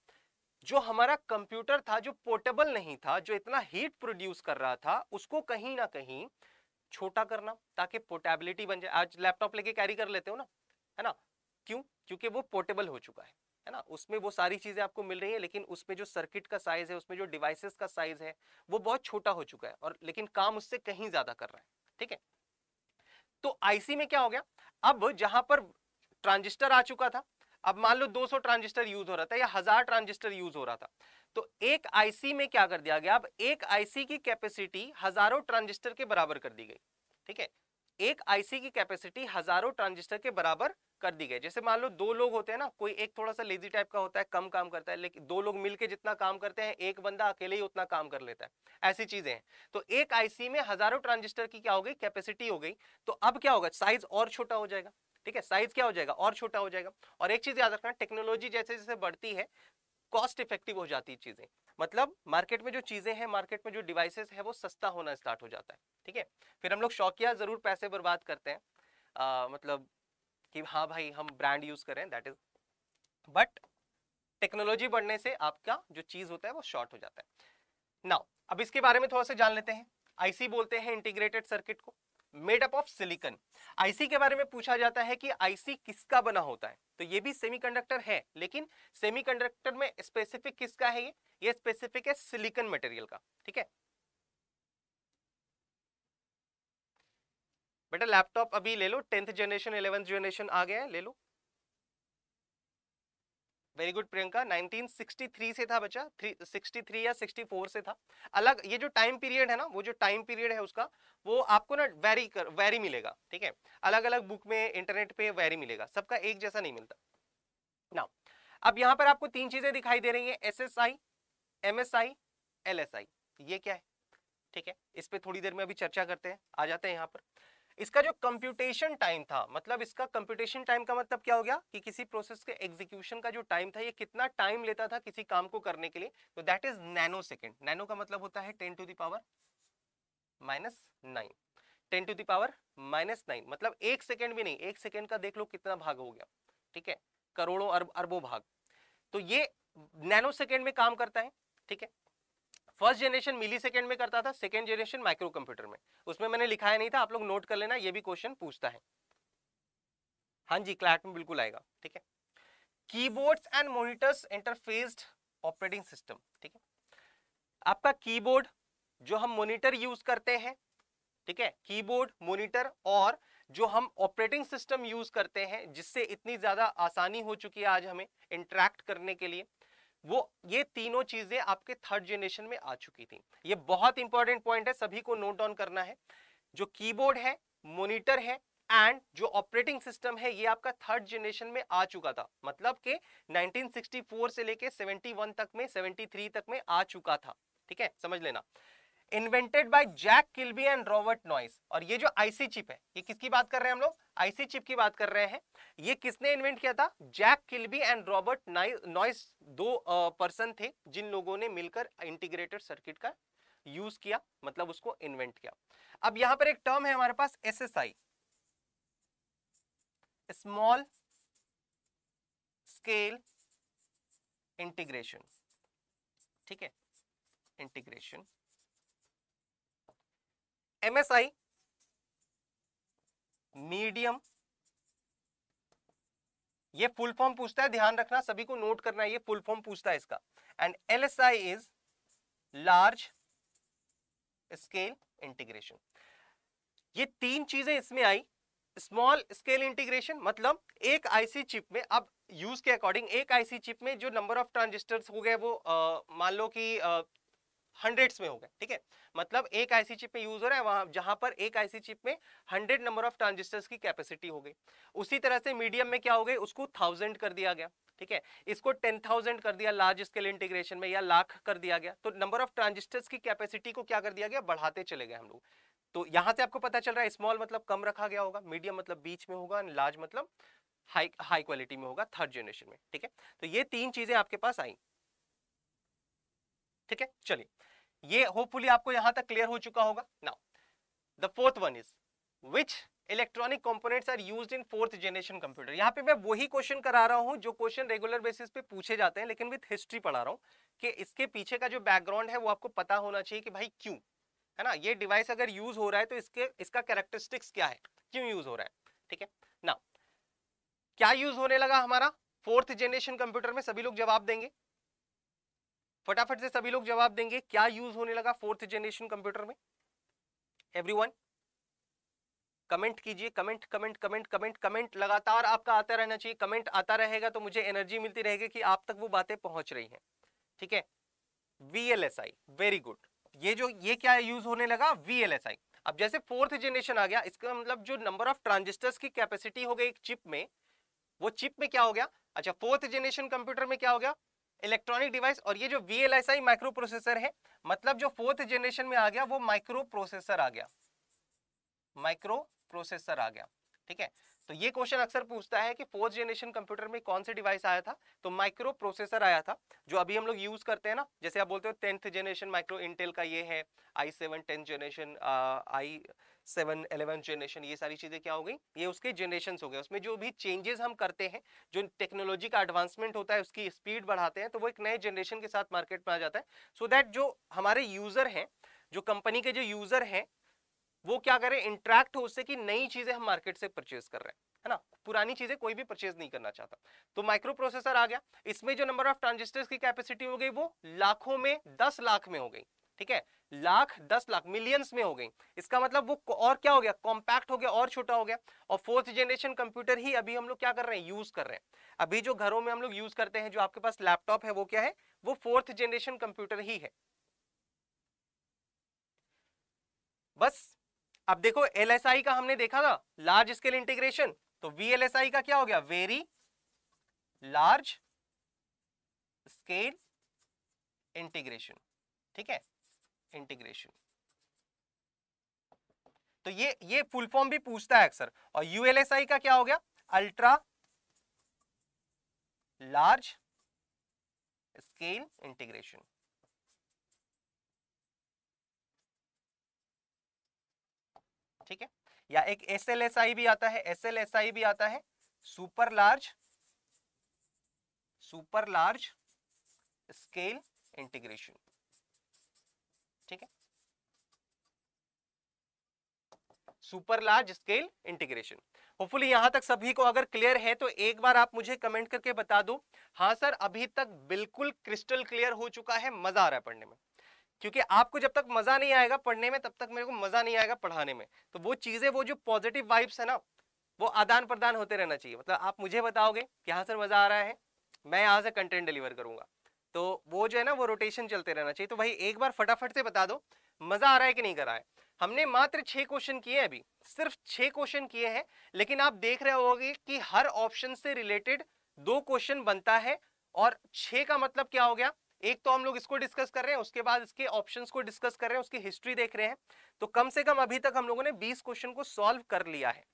जो हमारा कंप्यूटर था जो पोर्टेबल नहीं था जो इतना हीट प्रोड्यूस कर रहा था उसको कहीं ना कहीं छोटा करना ताकि पोर्टेबिलिटी बन जाए आज लैपटॉप लेके कैरी कर लेते हो ना है ना क्यों क्योंकि वो पोर्टेबल हो चुका है है ना उसमें वो सारी चीज़ें आपको मिल रही है लेकिन उसमें जो सर्किट का साइज है उसमें जो डिवाइसेस का साइज है वो बहुत छोटा हो चुका है और लेकिन काम उससे कहीं ज़्यादा कर रहा है ठीक है तो आईसी में क्या हो गया अब जहां पर ट्रांजिस्टर आ चुका था अब मान लो 200 ट्रांजिस्टर यूज हो रहा था या हजार ट्रांजिस्टर यूज हो रहा था तो एक आईसी में क्या कर दिया गया अब एक आईसी की कैपेसिटी हजारों ट्रांजिस्टर के बराबर कर दी गई ठीक है एक आईसी की कैपेसिटी हजारों ट्रांजिस्टर के बराबर कर दी गई जैसे मान लो दो लोग होते हैं ना कोई एक थोड़ा सा लेजी टाइप का होता है कम काम करता है लेकिन दो लोग मिलके जितना काम करते हैं एक बंदा अकेले ही उतना काम कर लेता है ऐसी चीजें हैं तो एक आईसी में हजारों ट्रांजिस्टर की क्या हो गई कैपेसिटी हो गई तो अब क्या होगा साइज और छोटा हो जाएगा ठीक है साइज क्या हो जाएगा और छोटा हो जाएगा और एक चीज याद रखना टेक्नोलॉजी जैसे जैसे बढ़ती है कॉस्ट इफेक्टिव हो जाती है चीज़ें मतलब मार्केट में जो चीज़ें हैं मार्केट में जो डिवाइसेस है वो सस्ता होना स्टार्ट हो जाता है ठीक है फिर हम लोग शौकिया ज़रूर पैसे बर्बाद करते हैं आ, मतलब कि हाँ भाई हम ब्रांड यूज़ करें दैट इज बट टेक्नोलॉजी बढ़ने से आपका जो चीज़ होता है वो शॉर्ट हो जाता है नाउ अब इसके बारे में थोड़ा सा जान लेते हैं आईसी बोलते हैं इंटीग्रेटेड सर्किट को made up of silicon IC के बारे में पूछा जाता है कि आईसी किसका बना होता है तो ये भी सेमीकंडक्टर है लेकिन सेमीकंडक्टर में स्पेसिफिक किसका है ये ये स्पेसिफिक है सिलिकन मटेरियल का ठीक है बेटा लैपटॉप अभी ले लो टेंथ जनरेशन इलेवेंथ जनरेशन आ गया है ले लो वेरी गुड प्रियंका 1963 से था बच्चा 63 या 64 से था अलग ये जो टाइम पीरियड है ना वो जो टाइम पीरियड है उसका वो आपको ना वेरी कर वेरी मिलेगा ठीक है अलग अलग बुक में इंटरनेट पे वेरी मिलेगा सबका एक जैसा नहीं मिलता ना अब यहाँ पर आपको तीन चीजें दिखाई दे रही है S S I M S I L S I ये क्या है ठीक है इस पर थोड़ी देर में अभी चर्चा करते हैं आ जाते हैं यहाँ पर इसका जो कंप्यूटेशन टाइम था मतलब इसका कंप्यूटेशन टाइम का मतलब क्या हो गया कि किसी प्रोसेस के एग्जीक्यूशन का जो टाइम था ये कितना टाइम लेता था किसी काम को करने के लिए तो that is nanosecond nano का मतलब होता है ten to the power minus nine ten to the power minus nine मतलब एक सेकेंड भी नहीं एक सेकेंड का देख लो कितना भाग हो गया ठीक है करोड़ों अरब अरबों भाग तो ये नैनो सेकेंड में काम करता है ठीक है फर्स्ट जनरेशन मिली सेकेंड में करता था सेकेंड जनरेशन माइक्रो कंप्यूटर में उसमें मैंने लिखाया नहीं था आप लोग नोट कर लेना ये भी क्वेश्चन पूछता है हाँ जी क्लैट में बिल्कुल आएगा ठीक है keyboards and monitors interfaced operating system ठीक है आपका कीबोर्ड जो हम मोनिटर यूज करते हैं ठीक है कीबोर्ड मोनिटर और जो हम ऑपरेटिंग सिस्टम यूज करते हैं जिससे इतनी ज्यादा आसानी हो चुकी है आज हमें इंटरेक्ट करने के लिए वो ये तीनों चीजें आपके थर्ड जेनरेशन में आ चुकी थी ये बहुत इंपॉर्टेंट पॉइंट है सभी को नोट डाउन करना है जो कीबोर्ड है मोनिटर है एंड जो ऑपरेटिंग सिस्टम है ये आपका थर्ड जनरेशन में आ चुका था मतलब के 1964 से लेके 71 तक में 73 तक में आ चुका था ठीक है समझ लेना invented by Jack Kilby and Robert Noyce और ये जो आईसी चिप है ये किसकी बात कर रहे हैं हम लोग आईसी चिप की बात कर रहे हैं ये किसने इन्वेंट किया था Jack Kilby and Robert Noyce दो पर्सन थे जिन लोगों ने मिलकर इंटीग्रेटेड सर्किट का यूज किया मतलब उसको इन्वेंट किया अब यहां पर एक टर्म है हमारे पास S S I small scale integration ठीक है इंटीग्रेशन एमएसआई मीडियम ये फुल फॉर्म पूछता है ध्यान रखना सभी को नोट करना है ये फुल फॉर्म पूछता है इसका and L S I is large scale integration ये तीन चीजें इसमें आई स्मॉल स्केल इंटीग्रेशन मतलब एक आईसी चिप में अब यूज के अकॉर्डिंग एक आईसी चिप में जो नंबर ऑफ ट्रांजिस्टर्स हो गए वो मान लो कि हंड्रेड्स में होगा ठीक है मतलब एक आईसी चिप में यूज हो रहा है वहां जहां पर एक आईसी चिप में हंड्रेड नंबर ऑफ ट्रांजिस्टर्स की कैपेसिटी हो गई उसी तरह से मीडियम में क्या हो गई उसको थाउजेंड कर दिया गया ठीक है इसको टेन थाउजेंड कर दिया लार्ज स्केल इंटीग्रेशन में या लाख कर दिया गया तो नंबर ऑफ ट्रांजिस्टर्स की कैपेसिटी को क्या कर दिया गया बढ़ाते चले गए हम लोग तो यहां से आपको पता चल रहा है स्मॉल मतलब कम रखा गया होगा मीडियम मतलब बीच में होगा लार्ज मतलब हाई हाई क्वालिटी में होगा थर्ड जनरेशन में ठीक है तो ये तीन चीजें आपके पास आई ठीक है चलिए ये होपफुली आपको यहां तक क्लियर हो चुका होगा now the fourth one is which electronic components are used in fourth generation computer यहाँ पे मैं वही क्वेश्चन करा रहा हूँ जो क्वेश्चन रेगुलर बेसिस पे पूछे जाते हैं लेकिन विथ हिस्ट्री पढ़ा रहा हूँ कि इसके पीछे का जो बैकग्राउंड है वो आपको पता होना चाहिए कि भाई क्यों है ना ये डिवाइस अगर यूज हो रहा है तो इसके इसका कैरेक्टरिस्टिक्स क्या है क्यों यूज हो रहा है ठीक है ना क्या यूज होने लगा हमारा फोर्थ जनरेशन कंप्यूटर में सभी लोग जवाब देंगे फटाफट से सभी लोग जवाब देंगे क्या यूज होने लगा फोर्थ जनरेशन कंप्यूटर में एवरीवन कमेंट कीजिए comment comment comment comment comment लगातार आपका आता रहना चाहिए कमेंट आता रहेगा तो मुझे एनर्जी मिलती रहेगी कि आप तक वो बातें पहुंच रही हैं ठीक है वीएलएसआई वेरी गुड ये जो ये क्या यूज होने लगा वीएलएसआई अब जैसे फोर्थ जनरेशन आ गया इसका मतलब जो नंबर ऑफ ट्रांजिस्टर्स की कैपेसिटी हो गई चिप में वो चिप में क्या हो गया अच्छा फोर्थ जनरेशन कंप्यूटर में क्या हो गया इलेक्ट्रॉनिक डिवाइस और ये जो V L S I micro microprocessor है मतलब जो फोर्थ जनरेशन में आ गया वो माइक्रो प्रोसेसर आ गया माइक्रो प्रोसेसर आ गया ठीक है तो ये क्वेश्चन अक्सर पूछता है कि फोर्थ जनरेशन कंप्यूटर में कौन से डिवाइस आया था तो माइक्रो प्रोसेसर आया था जो अभी हम लोग यूज करते हैं ना जैसे आप बोलते हो टेंथ जनरेशन माइक्रो इंटेल का ये है I seven tenth generation I seven eleven generation ये सारी चीज़ें क्या हो गई ये उसके जनरेशन हो गए उसमें जो भी चेंजेस हम करते हैं जो टेक्नोलॉजी का एडवांसमेंट होता है उसकी स्पीड बढ़ाते हैं तो वो एक नए जनरेशन के साथ मार्केट में आ जाता है सो so दैट जो हमारे यूज़र हैं जो कंपनी के जो यूज़र हैं वो क्या करें इंट्रैक्ट हो उससे कि नई चीज़ें हम मार्केट से परचेज कर रहे हैं है ना पुरानी चीजें कोई भी परचेज नहीं करना चाहता तो माइक्रो प्रोसेसर आ गया इसमें जो नंबर ऑफ ट्रांजिस्टर्स की कैपेसिटी हो गई वो लाखों में दस लाख में हो गई ठीक है लाख दस लाख मिलियंस में हो गई इसका मतलब वो और क्या हो गया कॉम्पैक्ट हो गया और छोटा हो गया और फोर्थ जनरेशन कंप्यूटर ही अभी हम लोग क्या कर रहे हैं यूज कर रहे हैं अभी जो घरों में हम लोग यूज करते हैं जो आपके पास लैपटॉप है वो क्या है वो फोर्थ जनरेशन कंप्यूटर ही है बस अब देखो एल का हमने देखा था लार्ज स्केल इंटीग्रेशन तो वी का क्या हो गया वेरी लार्ज स्केल इंटीग्रेशन ठीक है इंटीग्रेशन तो ये ये फुल फॉर्म भी पूछता है अक्सर और यूएलएसआई का क्या हो गया अल्ट्रा लार्ज स्केल इंटीग्रेशन ठीक है या एक एस एल एस आई भी आता है एस एल एस आई भी आता है super large super large scale integration ठीक है super large scale integration hopefully यहां तक सभी को अगर क्लियर है तो एक बार आप मुझे कमेंट करके बता दो हाँ सर अभी तक बिल्कुल क्रिस्टल क्लियर हो चुका है मजा आ रहा है पढ़ने में क्योंकि आपको जब तक मजा नहीं आएगा पढ़ने में तब तक मेरे को मजा नहीं आएगा पढ़ाने में तो वो चीजें वो जो पॉजिटिव वाइब्स है ना वो आदान प्रदान होते रहना चाहिए मतलब आप मुझे बताओगे कि हाँ सर मजा आ रहा है मैं यहाँ से कंटेंट डिलीवर करूंगा तो वो जो है ना वो रोटेशन चलते रहना चाहिए तो भाई एक बार फटाफट से बता दो मज़ा आ रहा है कि नहीं कर रहा है हमने मात्र छह क्वेश्चन किए हैं अभी सिर्फ छह क्वेश्चन किए हैं लेकिन आप देख रहे होंगे कि हर ऑप्शन से रिलेटेड दो क्वेश्चन बनता है और छह का मतलब क्या हो गया एक तो हम लोग इसको डिस्कस कर रहे हैं उसके बाद इसके ऑप्शंस को डिस्कस कर रहे हैं उसकी हिस्ट्री देख रहे हैं तो कम से कम अभी तक हम लोगों ने 20 क्वेश्चन को सॉल्व कर लिया है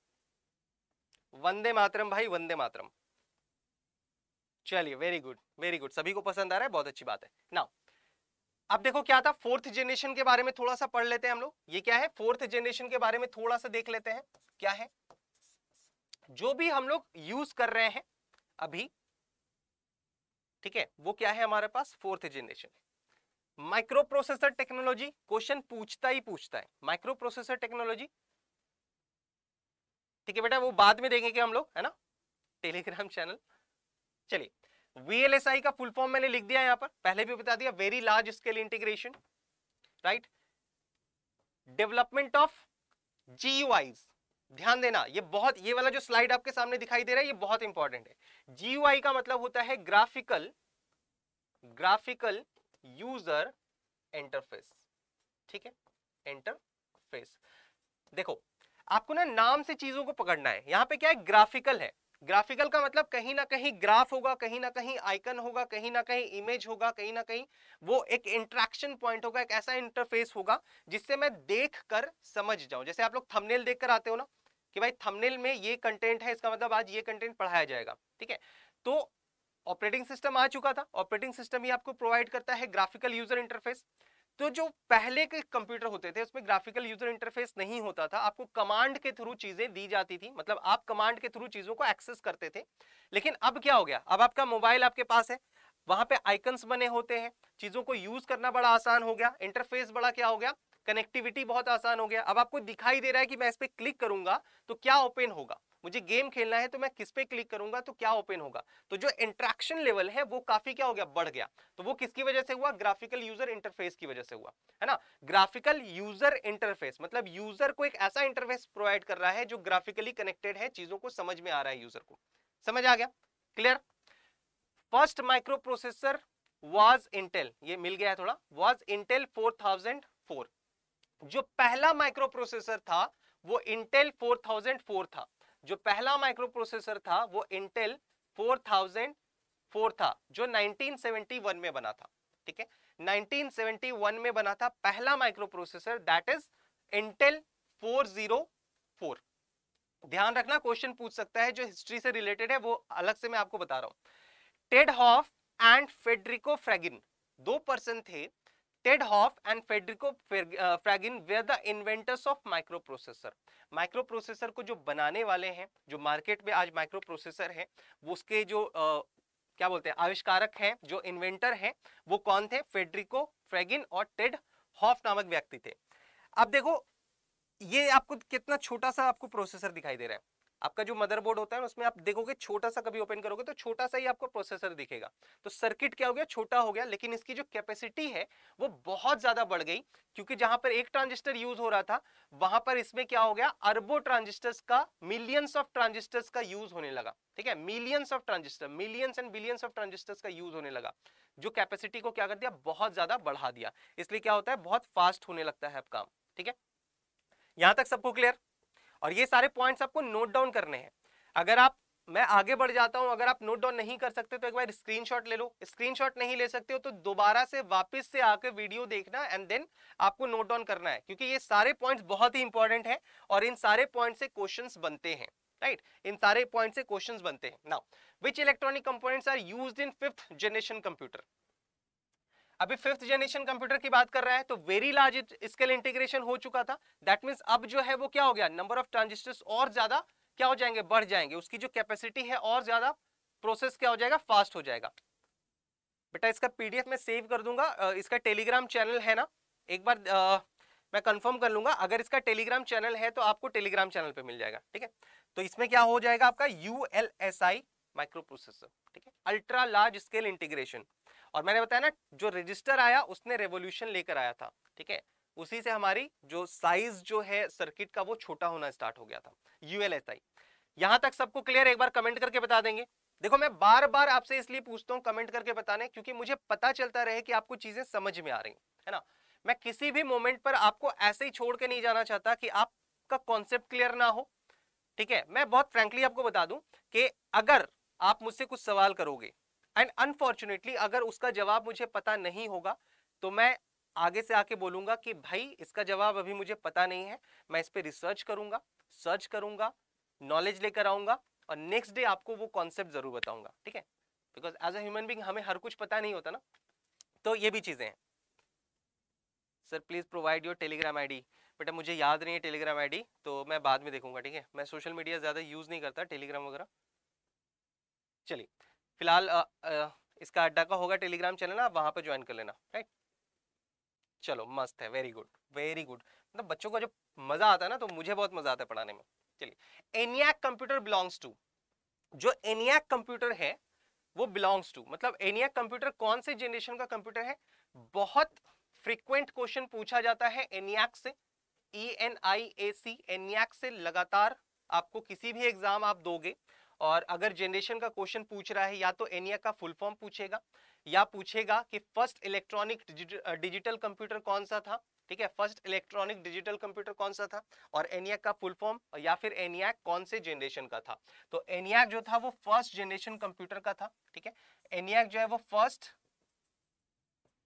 वंदे मातरम भाई वंदे मातरम चलिए वेरी गुड वेरी गुड सभी को पसंद आ रहा है बहुत अच्छी बात है नाउ अब देखो क्या था फोर्थ जनरेशन के बारे में थोड़ा सा पढ़ लेते हैं हम लोग ये क्या है फोर्थ जनरेशन के बारे में थोड़ा सा देख लेते हैं क्या है जो भी हम लोग यूज कर रहे हैं अभी ठीक है वो क्या है हमारे पास fourth generation microprocessor technology question पूछता ही पूछता है माइक्रो प्रोसेसर टेक्नोलॉजी ठीक है बेटा वो बाद में देखेंगे हम लोग है ना टेलीग्राम चैनल चलिए वीएलएसआई का फुल फॉर्म मैंने लिख दिया यहां पर पहले भी बता दिया very large scale integration right development of जी ध्यान देना ये बहुत ये वाला जो स्लाइड आपके सामने दिखाई दे रहा है ये बहुत इंपॉर्टेंट है जीयूआई का मतलब होता है ग्राफिकल ग्राफिकल यूजर इंटरफेस ठीक है इंटरफेस देखो आपको ना नाम से चीजों को पकड़ना है यहां पे क्या है ग्राफिकल है ग्राफिकल का मतलब कहीं ना कहीं ग्राफ होगा कहीं ना कहीं आइकन होगा कहीं ना कहीं इमेज होगा कहीं ना कहीं वो एक इंट्रैक्शन पॉइंट होगा एक ऐसा इंटरफेस होगा जिससे मैं देख कर समझ जाऊं जैसे आप लोग थंबनेल देख कर आते हो ना कि भाई थंबनेल में ये कंटेंट है इसका मतलब आज ये कंटेंट पढ़ाया जाएगा ठीक है तो ऑपरेटिंग सिस्टम आ चुका था ऑपरेटिंग सिस्टम ही आपको प्रोवाइड करता है ग्राफिकल यूजर इंटरफेस तो जो पहले के कंप्यूटर होते थे उसमें ग्राफिकल यूजर इंटरफेस नहीं होता था आपको कमांड के थ्रू चीजें दी जाती थी मतलब आप कमांड के थ्रू चीजों को एक्सेस करते थे लेकिन अब क्या हो गया अब आपका मोबाइल आपके पास है वहां पे आइकन्स बने होते हैं चीजों को यूज करना बड़ा आसान हो गया इंटरफेस बड़ा क्या हो गया कनेक्टिविटी बहुत आसान हो गया अब आपको दिखाई दे रहा है कि मैं इस पर क्लिक करूंगा तो क्या ओपन होगा मुझे गेम खेलना है तो मैं किस पे क्लिक करूंगा तो क्या ओपन होगा तो जो इंट्रैक्शन लेवल है वो काफी क्या हो गया बढ़ गया तो वो किसकी वजह से हुआ ग्राफिकल यूजर इंटरफेस की वजह से हुआ है ना ग्राफिकल यूजर इंटरफेस मतलब यूजर को एक ऐसा इंटरफेस प्रोवाइड कर रहा है जो ग्राफिकली कनेक्टेड है चीजों को समझ में आ रहा है यूजर को समझ आ गया clear first micro processor was Intel ये मिल गया है थोड़ा वॉज इंटेल फोर जो पहला माइक्रो प्रोसेसर था वो इंटेल फोर था जो पहला माइक्रो प्रोसेसर था वो इंटेल 4004 था जो 1971 में बना था ठीक है 1971 में बना था पहला micro processor that is Intel 404 ध्यान रखना क्वेश्चन पूछ सकता है जो हिस्ट्री से रिलेटेड है वो अलग से मैं आपको बता रहा हूं Ted Hoff and Federico Faggin दो पर्सन थे Ted Hoff and Federico uh, Fragin were the inventors of microprocessor. Microprocessor को जो बनाने वाले हैं जो मार्केट में आज माइक्रोप्रोसेसर है वो उसके जो आ, uh, क्या बोलते हैं आविष्कारक हैं जो इन्वेंटर हैं वो कौन थे फेडरिको फ्रैगिन और टेड हॉफ नामक व्यक्ति थे अब देखो ये आपको कितना छोटा सा आपको प्रोसेसर दिखाई दे रहा है आपका जो मदरबोर्ड होता है उसमें आप देखोगे छोटा सा कभी ओपन करोगे तो छोटा सा ही आपको प्रोसेसर दिखेगा तो सर्किट क्या हो गया छोटा हो गया लेकिन इसकी जो कैपेसिटी है वो बहुत ज्यादा बढ़ गई क्योंकि जहां पर एक ट्रांजिस्टर यूज हो रहा था वहां पर इसमें क्या हो गया अरबो ट्रांजिस्टर्स का मिलियंस ऑफ ट्रांजिस्टर्स का यूज होने लगा ठीक है millions of transistor millions and billions of transistors का यूज होने लगा जो कैपेसिटी को क्या कर दिया बहुत ज्यादा बढ़ा दिया इसलिए क्या होता है बहुत फास्ट होने लगता है अब काम ठीक है यहां तक सबको क्लियर और ये सारे पॉइंट्स आपको नोट डाउन करने हैं अगर आप मैं आगे बढ़ जाता हूं अगर आप नोट डाउन नहीं कर सकते तो एक बार स्क्रीनशॉट ले लो स्क्रीनशॉट नहीं ले सकते हो तो दोबारा से वापस से आकर वीडियो देखना एंड देन आपको नोट डाउन करना है क्योंकि ये सारे पॉइंट्स बहुत ही इंपॉर्टेंट है और इन सारे पॉइंट से क्वेश्चन बनते हैं राइट right? इन सारे पॉइंट से क्वेश्चन बनते हैं now which electronic components are used in fifth generation computer अभी फिफ्थ जनरेशन कंप्यूटर की बात कर रहा है तो वेरी लार्ज स्केल इंटीग्रेशन हो चुका था दैट मीन्स अब जो है वो क्या हो गया नंबर ऑफ ट्रांजिस्टर्स और ज्यादा क्या हो जाएंगे बढ़ जाएंगे उसकी जो कैपेसिटी है और ज्यादा प्रोसेस क्या हो जाएगा फास्ट हो जाएगा बेटा इसका पीडीएफ मैं सेव कर दूंगा इसका टेलीग्राम चैनल है ना एक बार आ, मैं कंफर्म कर लूंगा अगर इसका टेलीग्राम चैनल है तो आपको टेलीग्राम चैनल पे मिल जाएगा ठीक है तो इसमें क्या हो जाएगा आपका U L S I micro processor ठीक है अल्ट्रा लार्ज स्केल इंटीग्रेशन और मैंने बताया ना जो रजिस्टर आया उसने रेवोल्यूशन लेकर आया था ठीक है उसी से हमारी जो साइज जो है सर्किट का वो छोटा होना स्टार्ट हो गया था यूएलएसआई यहां तक सबको क्लियर एक बार कमेंट करके बता देंगे देखो मैं बार बार आपसे इसलिए पूछता हूँ कमेंट करके बताने क्योंकि मुझे पता चलता रहे कि आपको चीजें समझ में आ रही है ना मैं किसी भी मोमेंट पर आपको ऐसे ही छोड़ के नहीं जाना चाहता कि आपका कॉन्सेप्ट क्लियर ना हो ठीक है मैं बहुत फ्रेंकली आपको बता दूं कि अगर आप मुझसे कुछ सवाल करोगे एंड अनफॉर्चुनेटली अगर उसका जवाब मुझे पता नहीं होगा तो मैं आगे से आके बोलूंगा कि भाई इसका जवाब अभी मुझे पता नहीं है मैं इस पर रिसर्च करूंगा सर्च करूंगा नॉलेज लेकर आऊंगा और नेक्स्ट डे आपको वो कॉन्सेप्ट ज़रूर बताऊंगा ठीक है because as a human being हमें हर कुछ पता नहीं होता ना तो ये भी चीज़ें हैं sir please provide your Telegram ID बेटा मुझे याद नहीं है टेलीग्राम आईडी तो मैं बाद में देखूंगा ठीक है मैं सोशल मीडिया ज़्यादा यूज़ नहीं करता टेलीग्राम वगैरह चलिए फिलहाल इसका अड्डा का होगा टेलीग्राम चैनल ना आप वहाँ पर ज्वाइन कर लेना राइट चलो मस्त है वेरी गुड वेरी गुड मतलब बच्चों का जो मजा आता है ना तो मुझे बहुत मजा आता है पढ़ाने में चलिए एनियाक कंप्यूटर बिलोंग्स टू जो एनियाक कंप्यूटर है वो बिलोंग्स टू मतलब एनियाक कंप्यूटर कौन से जेनरेशन का कंप्यूटर है बहुत फ्रिक्वेंट क्वेश्चन पूछा जाता है एनियाक से ई एन आई ए सी एनियाक से लगातार आपको किसी भी एग्जाम आप दोगे और अगर जनरेशन का क्वेश्चन पूछ रहा है या तो एनिया का फुल फॉर्म पूछेगा या पूछेगा कि फर्स्ट इलेक्ट्रॉनिक डिजिटल कंप्यूटर कौन सा था ठीक है फर्स्ट इलेक्ट्रॉनिक डिजिटल कंप्यूटर कौन सा था और एनिया का फुल फॉर्म या फिर एनिया कौन से जनरेशन का था तो एनिया जो था वो फर्स्ट जेनरेशन कंप्यूटर का था ठीक है एनिया जो है वो first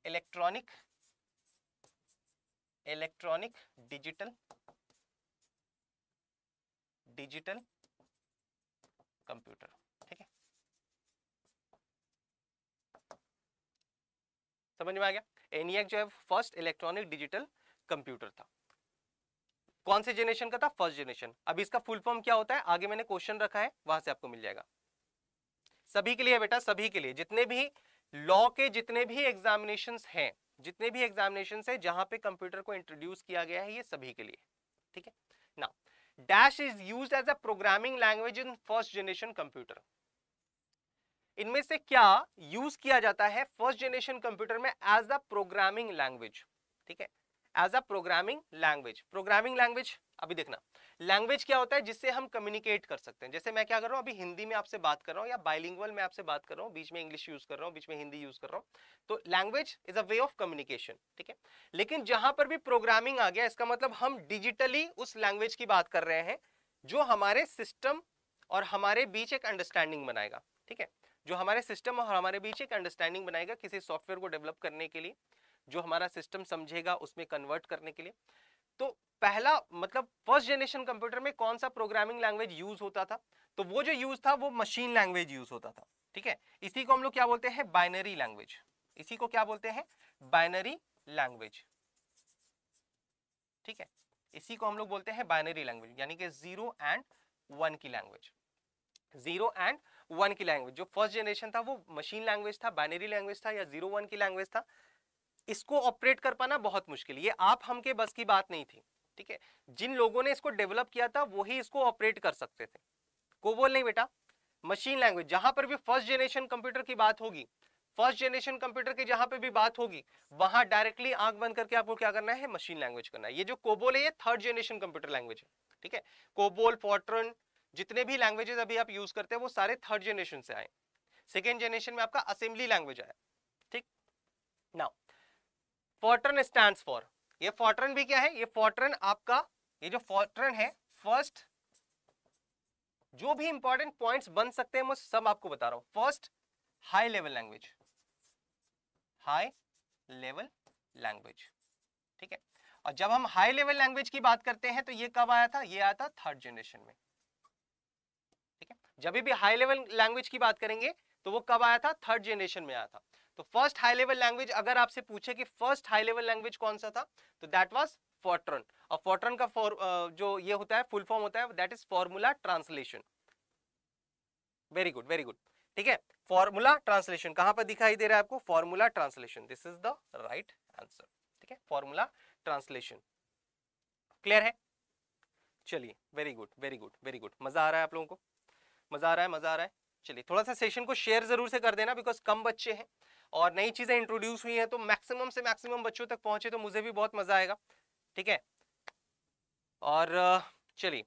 electronic electronic digital digital computer ठीक है समझ में आ गया एनियक जो है फर्स्ट इलेक्ट्रॉनिक डिजिटल कंप्यूटर था कौन से जेनरेशन का था फर्स्ट जेनरेशन अब इसका फुल फॉर्म क्या होता है आगे मैंने क्वेश्चन रखा है वहां से आपको मिल जाएगा सभी के लिए बेटा सभी के लिए जितने भी लॉ के जितने भी एग्जामिनेशन हैं जितने भी एग्जामिनेशन है जहां पे कंप्यूटर को इंट्रोड्यूस किया गया है ये सभी के लिए ठीक है ना dash is use as a programming language in first generation computer इनमें से क्या यूज किया जाता है फर्स्ट जनरेशन कंप्यूटर में एज अ प्रोग्रामिंग लैंग्वेज ठीक है as a programming language programming language अभी देखना लैंग्वेज क्या होता है जिससे हम कम्युनिकेट कर सकते हैं जैसे मैं क्या कर रहा हूँ अभी हिंदी में आपसे बात कर रहा हूँ या बाइलिंगल में आपसे बात कर रहा हूँ बीच में इंग्लिश यूज कर रहा हूँ बीच में हिंदी यूज कर रहा हूँ तो language is a way of communication ठीक है लेकिन जहां पर भी प्रोग्रामिंग आ गया इसका मतलब हम डिजिटली उस लैंग्वेज की बात कर रहे हैं जो हमारे सिस्टम और हमारे बीच एक अंडरस्टैंडिंग बनाएगा ठीक है जो हमारे सिस्टम और हमारे बीच एक अंडरस्टैंडिंग बनाएगा किसी सॉफ्टवेयर को डेवलप करने के लिए जो हमारा सिस्टम समझेगा उसमें कन्वर्ट करने के लिए तो पहला मतलब फर्स्ट जनरेशन कंप्यूटर में कौन सा प्रोग्रामिंग लैंग्वेज यूज होता था तो वो जो यूज था वो मशीन लैंग्वेज यूज होता था ठीक है इसी को हम लोग क्या बोलते हैं बाइनरी लैंग्वेज इसी को क्या बोलते हैं बाइनरी लैंग्वेज ठीक है इसी को हम लोग बोलते हैं बाइनरी लैंग्वेज यानी कि जीरो एंड वन की लैंग्वेज जीरो एंड वन की लैंग्वेज जो फर्स्ट जनरेशन था वो मशीन लैंग्वेज था बाइनरी लैंग्वेज था या जीरो वन की लैंग्वेज था इसको ऑपरेट कर पाना बहुत मुश्किल ये आप हम के बस की बात नहीं थी ठीक है जिन लोगों ने इसको डेवलप किया था वही इसको ऑपरेट कर सकते थे कोबोल नहीं बेटा मशीन लैंग्वेज जहां पर भी फर्स्ट जनरेशन कंप्यूटर की बात होगी फर्स्ट जनरेशन कंप्यूटर की जहां पे भी बात होगी वहां डायरेक्टली आंख बंद करके आपको क्या करना है मशीन लैंग्वेज करना है ये जो कोबोल है ये थर्ड जनरेशन कंप्यूटर लैंग्वेज है ठीक है कोबोल फोर्ट्रन जितने भी लैंग्वेजेस अभी आप यूज करते हैं वो सारे थर्ड जनरेशन से आए सेकेंड जनरेशन में आपका असेंबली लैंग्वेज आया ठीक नाउ फोर्ट्रन स्टैंड फॉर ये फोर्ट्रन भी क्या है ये फोर्ट्रन आपका ये जो फोर्ट्रन है फर्स्ट जो भी इंपॉर्टेंट पॉइंट्स बन सकते हैं मैं सब आपको बता रहा हूं first high level language high level language ठीक है और जब हम हाई लेवल लैंग्वेज की बात करते हैं तो ये कब आया था ये आया था थर्ड जनरेशन में ठीक है जब भी हाई लेवल लैंग्वेज की बात करेंगे तो वो कब आया था थर्ड जनरेशन में आया था तो फर्स्ट हाई लेवल लैंग्वेज अगर आपसे पूछे कि फर्स्ट हाई लेवल लैंग्वेज कौन सा था तो दैट वाज फोर्ट्रन और फोर्ट्रन का फॉर जो ये होता है फुल फॉर्म होता है that is formula translation very good very good ठीक है फॉर्मूला ट्रांसलेशन कहां पर दिखाई दे रहा है आपको formula translation this is the right answer ठीक है फॉर्मूला ट्रांसलेशन क्लियर है चलिए very good very good very good मजा आ रहा है आप लोगों को मजा आ रहा है मजा आ रहा है चलिए थोड़ा सा सेशन को शेयर जरूर से कर देना बिकॉज कम बच्चे हैं और नई चीजें इंट्रोड्यूस हुई है तो मैक्सिमम से मैक्सिमम बच्चों तक पहुंचे तो मुझे भी बहुत मजा आएगा ठीक है और चलिए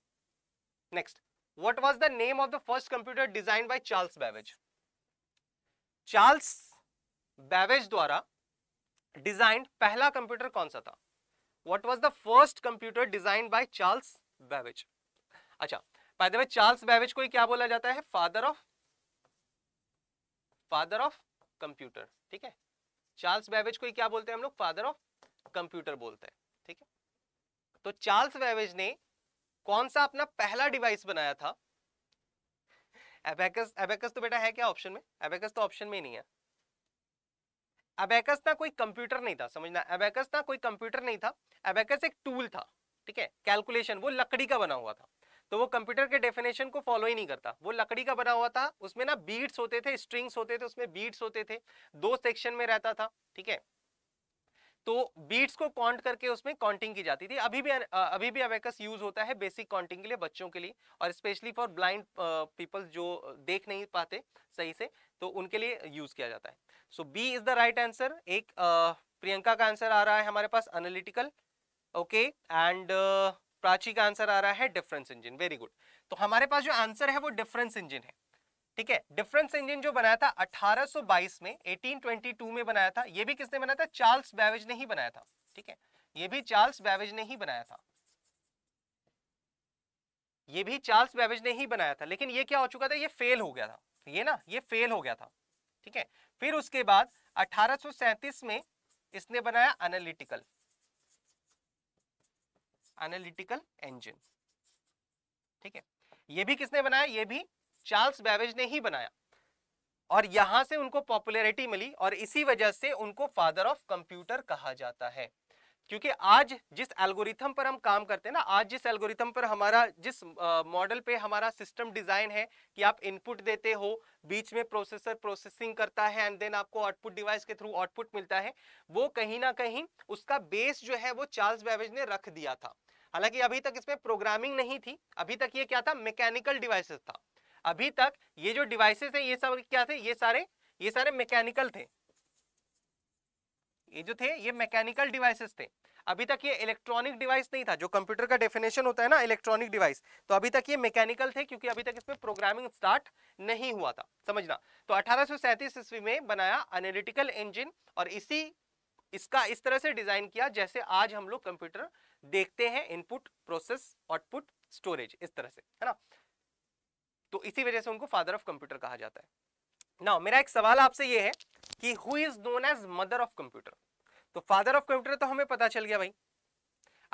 next what was the name of the first computer design by Charles Babbage Charles Babbage द्वारा डिजाइन पहला कंप्यूटर कौन सा था what was the first computer design by Charles Babbage अच्छा चार्ल्स बैवेज को ही क्या बोला जाता है father of father of computer ठीक है चार्ल्स बैवेज को क्या बोलते हैं हम लोग फादर ऑफ कंप्यूटर बोलते हैं ठीक है तो चार्ल्स बैवेज ने कौन सा अपना पहला डिवाइस बनाया था एबेकस एबेकस तो बेटा है क्या ऑप्शन में एबेकस तो ऑप्शन में ही नहीं है एबेकस ना कोई कंप्यूटर नहीं था समझना एबेकस ना कोई कंप्यूटर नहीं था एबेकस एक टूल था ठीक है कैलकुलेशन वो लकड़ी का बना हुआ था तो वो कंप्यूटर के डेफिनेशन को फॉलो ही नहीं करता वो लकड़ी का बना हुआ था उसमें ना बीट्स होते थे स्ट्रिंग्स होते थे उसमें बीट्स होते थे दो सेक्शन में रहता था ठीक है तो बीट्स को काउंट करके उसमें काउंटिंग की जाती थी अभी भी अभी भी अवेकस यूज होता है बेसिक काउंटिंग के लिए बच्चों के लिए और स्पेशली फॉर ब्लाइंड पीपल जो देख नहीं पाते सही से तो उनके लिए यूज किया जाता है so B is the right answer एक uh, प्रियंका का आंसर आ रहा है हमारे पास एनालिटिकल ओके एंड प्राची का आंसर आ रहा है डिफरेंस इंजन वेरी गुड तो हमारे पास जो आंसर है वो डिफरेंस इंजन है ठीक है डिफरेंस इंजन जो बनाया था 1822 में 1822 में बनाया था ये भी किसने बनाया था चार्ल्स बैवेज ने ही बनाया था ठीक है ये भी चार्ल्स बैवेज ने ही बनाया था ये भी चार्ल्स बैवेज ने ही बनाया था लेकिन ये क्या हो चुका था ये फेल हो गया था ये ना ये फेल हो गया था ठीक है फिर उसके बाद अठारह में इसने बनाया एनालिटिकल एनालिटिकल इंजन ठीक है ये भी किसने बनाया ये भी चार्ल्स बैवेज ने ही बनाया और यहां से उनको पॉपुलैरिटी मिली और इसी वजह से उनको फादर ऑफ कंप्यूटर कहा जाता है क्योंकि आज जिस एल्गोरिथम पर हम काम करते हैं ना आज जिस एल्गोरिथम पर हमारा जिस मॉडल पे हमारा सिस्टम डिजाइन है कि आप इनपुट देते हो बीच में प्रोसेसर प्रोसेसिंग करता है एंड देन आपको आउटपुट डिवाइस के थ्रू आउटपुट मिलता है वो कहीं ना कहीं उसका बेस जो है वो चार्ल्स बेवेज ने रख दिया था हालांकि अभी तक इसमें प्रोग्रामिंग नहीं थी अभी तक ये क्या था मैकेनिकल डिवाइसेस था अभी तक ये जो डिवाइसेस है ये सब क्या थे ये सारे ये सारे मैकेनिकल थे ये जो थे ये मैकेनिकल डिवाइसेस थे अभी तक ये इलेक्ट्रॉनिक डिवाइस नहीं था जो कंप्यूटर का डेफिनेशन होता है ना इलेक्ट्रॉनिक डिवाइस तो अभी तक ये मैकेनिकल थे क्योंकि अभी तक इसमें प्रोग्रामिंग स्टार्ट नहीं हुआ था समझना तो अठारह ईस्वी में बनाया एनालिटिकल इंजिन और इसी इसका इस तरह से डिजाइन किया जैसे आज हम लोग कंप्यूटर देखते हैं इनपुट प्रोसेस आउटपुट स्टोरेज इस तरह से है ना तो इसी वजह से उनको फादर ऑफ कंप्यूटर कहा जाता है ना मेरा एक सवाल आपसे ये है कि who is known as mother of computer तो फादर ऑफ कंप्यूटर तो हमें पता चल गया भाई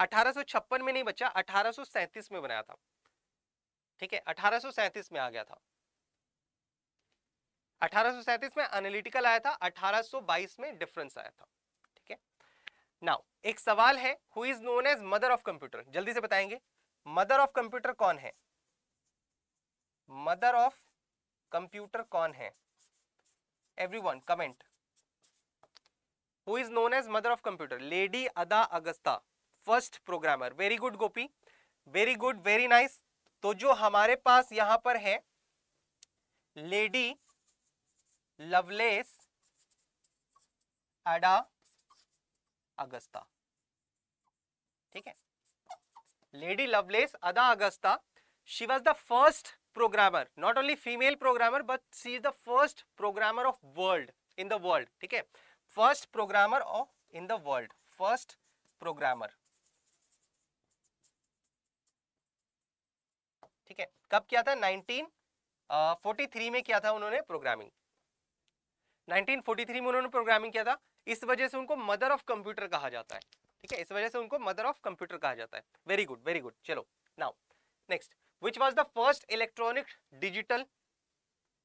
अठारह में नहीं बच्चा अठारह में बनाया था ठीक है अठारह में आ गया था अठारह में एनालिटिकल आया था 1822 में डिफरेंस आया था ठीक है नाउ एक सवाल है who is known as mother of computer जल्दी से बताएंगे मदर ऑफ कंप्यूटर कौन है मदर ऑफ कंप्यूटर कौन है everyone comment who is known as mother of computer lady Ada Augusta first programmer very good Gopi very good very nice तो जो हमारे पास यहां पर है लेडी लवलेस अडा अगस्ता ठीक है lady Lovelace Ada Augusta she was the first programmer not only female programmer but she is the first programmer of world in the world ठीक है first programmer of in the world first programmer ठीक है कब किया था 1943 में किया था उन्होंने प्रोग्रामिंग 1943 में उन्होंने प्रोग्रामिंग किया था इस वजह से उनको मदर ऑफ कंप्यूटर कहा जाता है ठीक है इस वजह से उनको मदर ऑफ कंप्यूटर कहा जाता है वेरी गुड वेरी गुड चलो now next which was the first electronic digital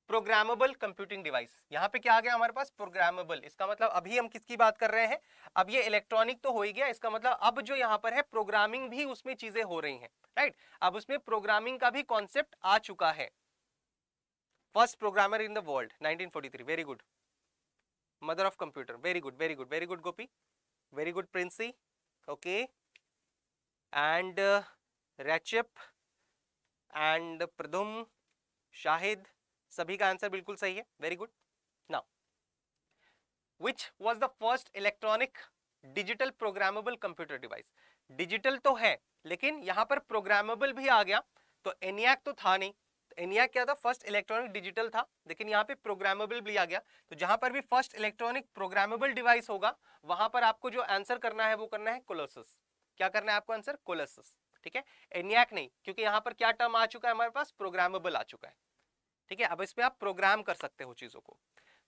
programmable computing device यहाँ पे क्या आ गया हमारे पास प्रोग्रामेबल इसका मतलब अभी हम किसकी बात कर रहे हैं अब ये इलेक्ट्रॉनिक तो हो ही गया इसका मतलब अब जो यहाँ पर है प्रोग्रामिंग भी उसमें चीजें हो रही हैं राइट अब उसमें प्रोग्रामिंग का भी कॉन्सेप्ट आ चुका है first programmer in the world 1943 very good mother of computer very good very good very good Gopi very good Princy okay and रेचप एंड प्रदुम शाहिद सभी का आंसर बिल्कुल सही है very good now which was the first electronic digital programmable computer device digital तो है लेकिन यहां पर प्रोग्रामेबल भी आ गया तो एनियाक तो था नहीं एनियाक तो क्या था फर्स्ट इलेक्ट्रॉनिक डिजिटल था लेकिन यहाँ पे प्रोग्रामेबल भी आ गया तो जहां पर भी फर्स्ट इलेक्ट्रॉनिक प्रोग्रामेबल डिवाइस होगा वहां पर आपको जो आंसर करना है वो करना है कोलोसस क्या करना है आपको आंसर कोलोसस ठीक है एनियाक नहीं क्योंकि यहां पर क्या टर्म आ चुका है हमारे पास प्रोग्रामेबल आ चुका है ठीक है अब इस पर आप प्रोग्राम कर सकते हो चीज़ों को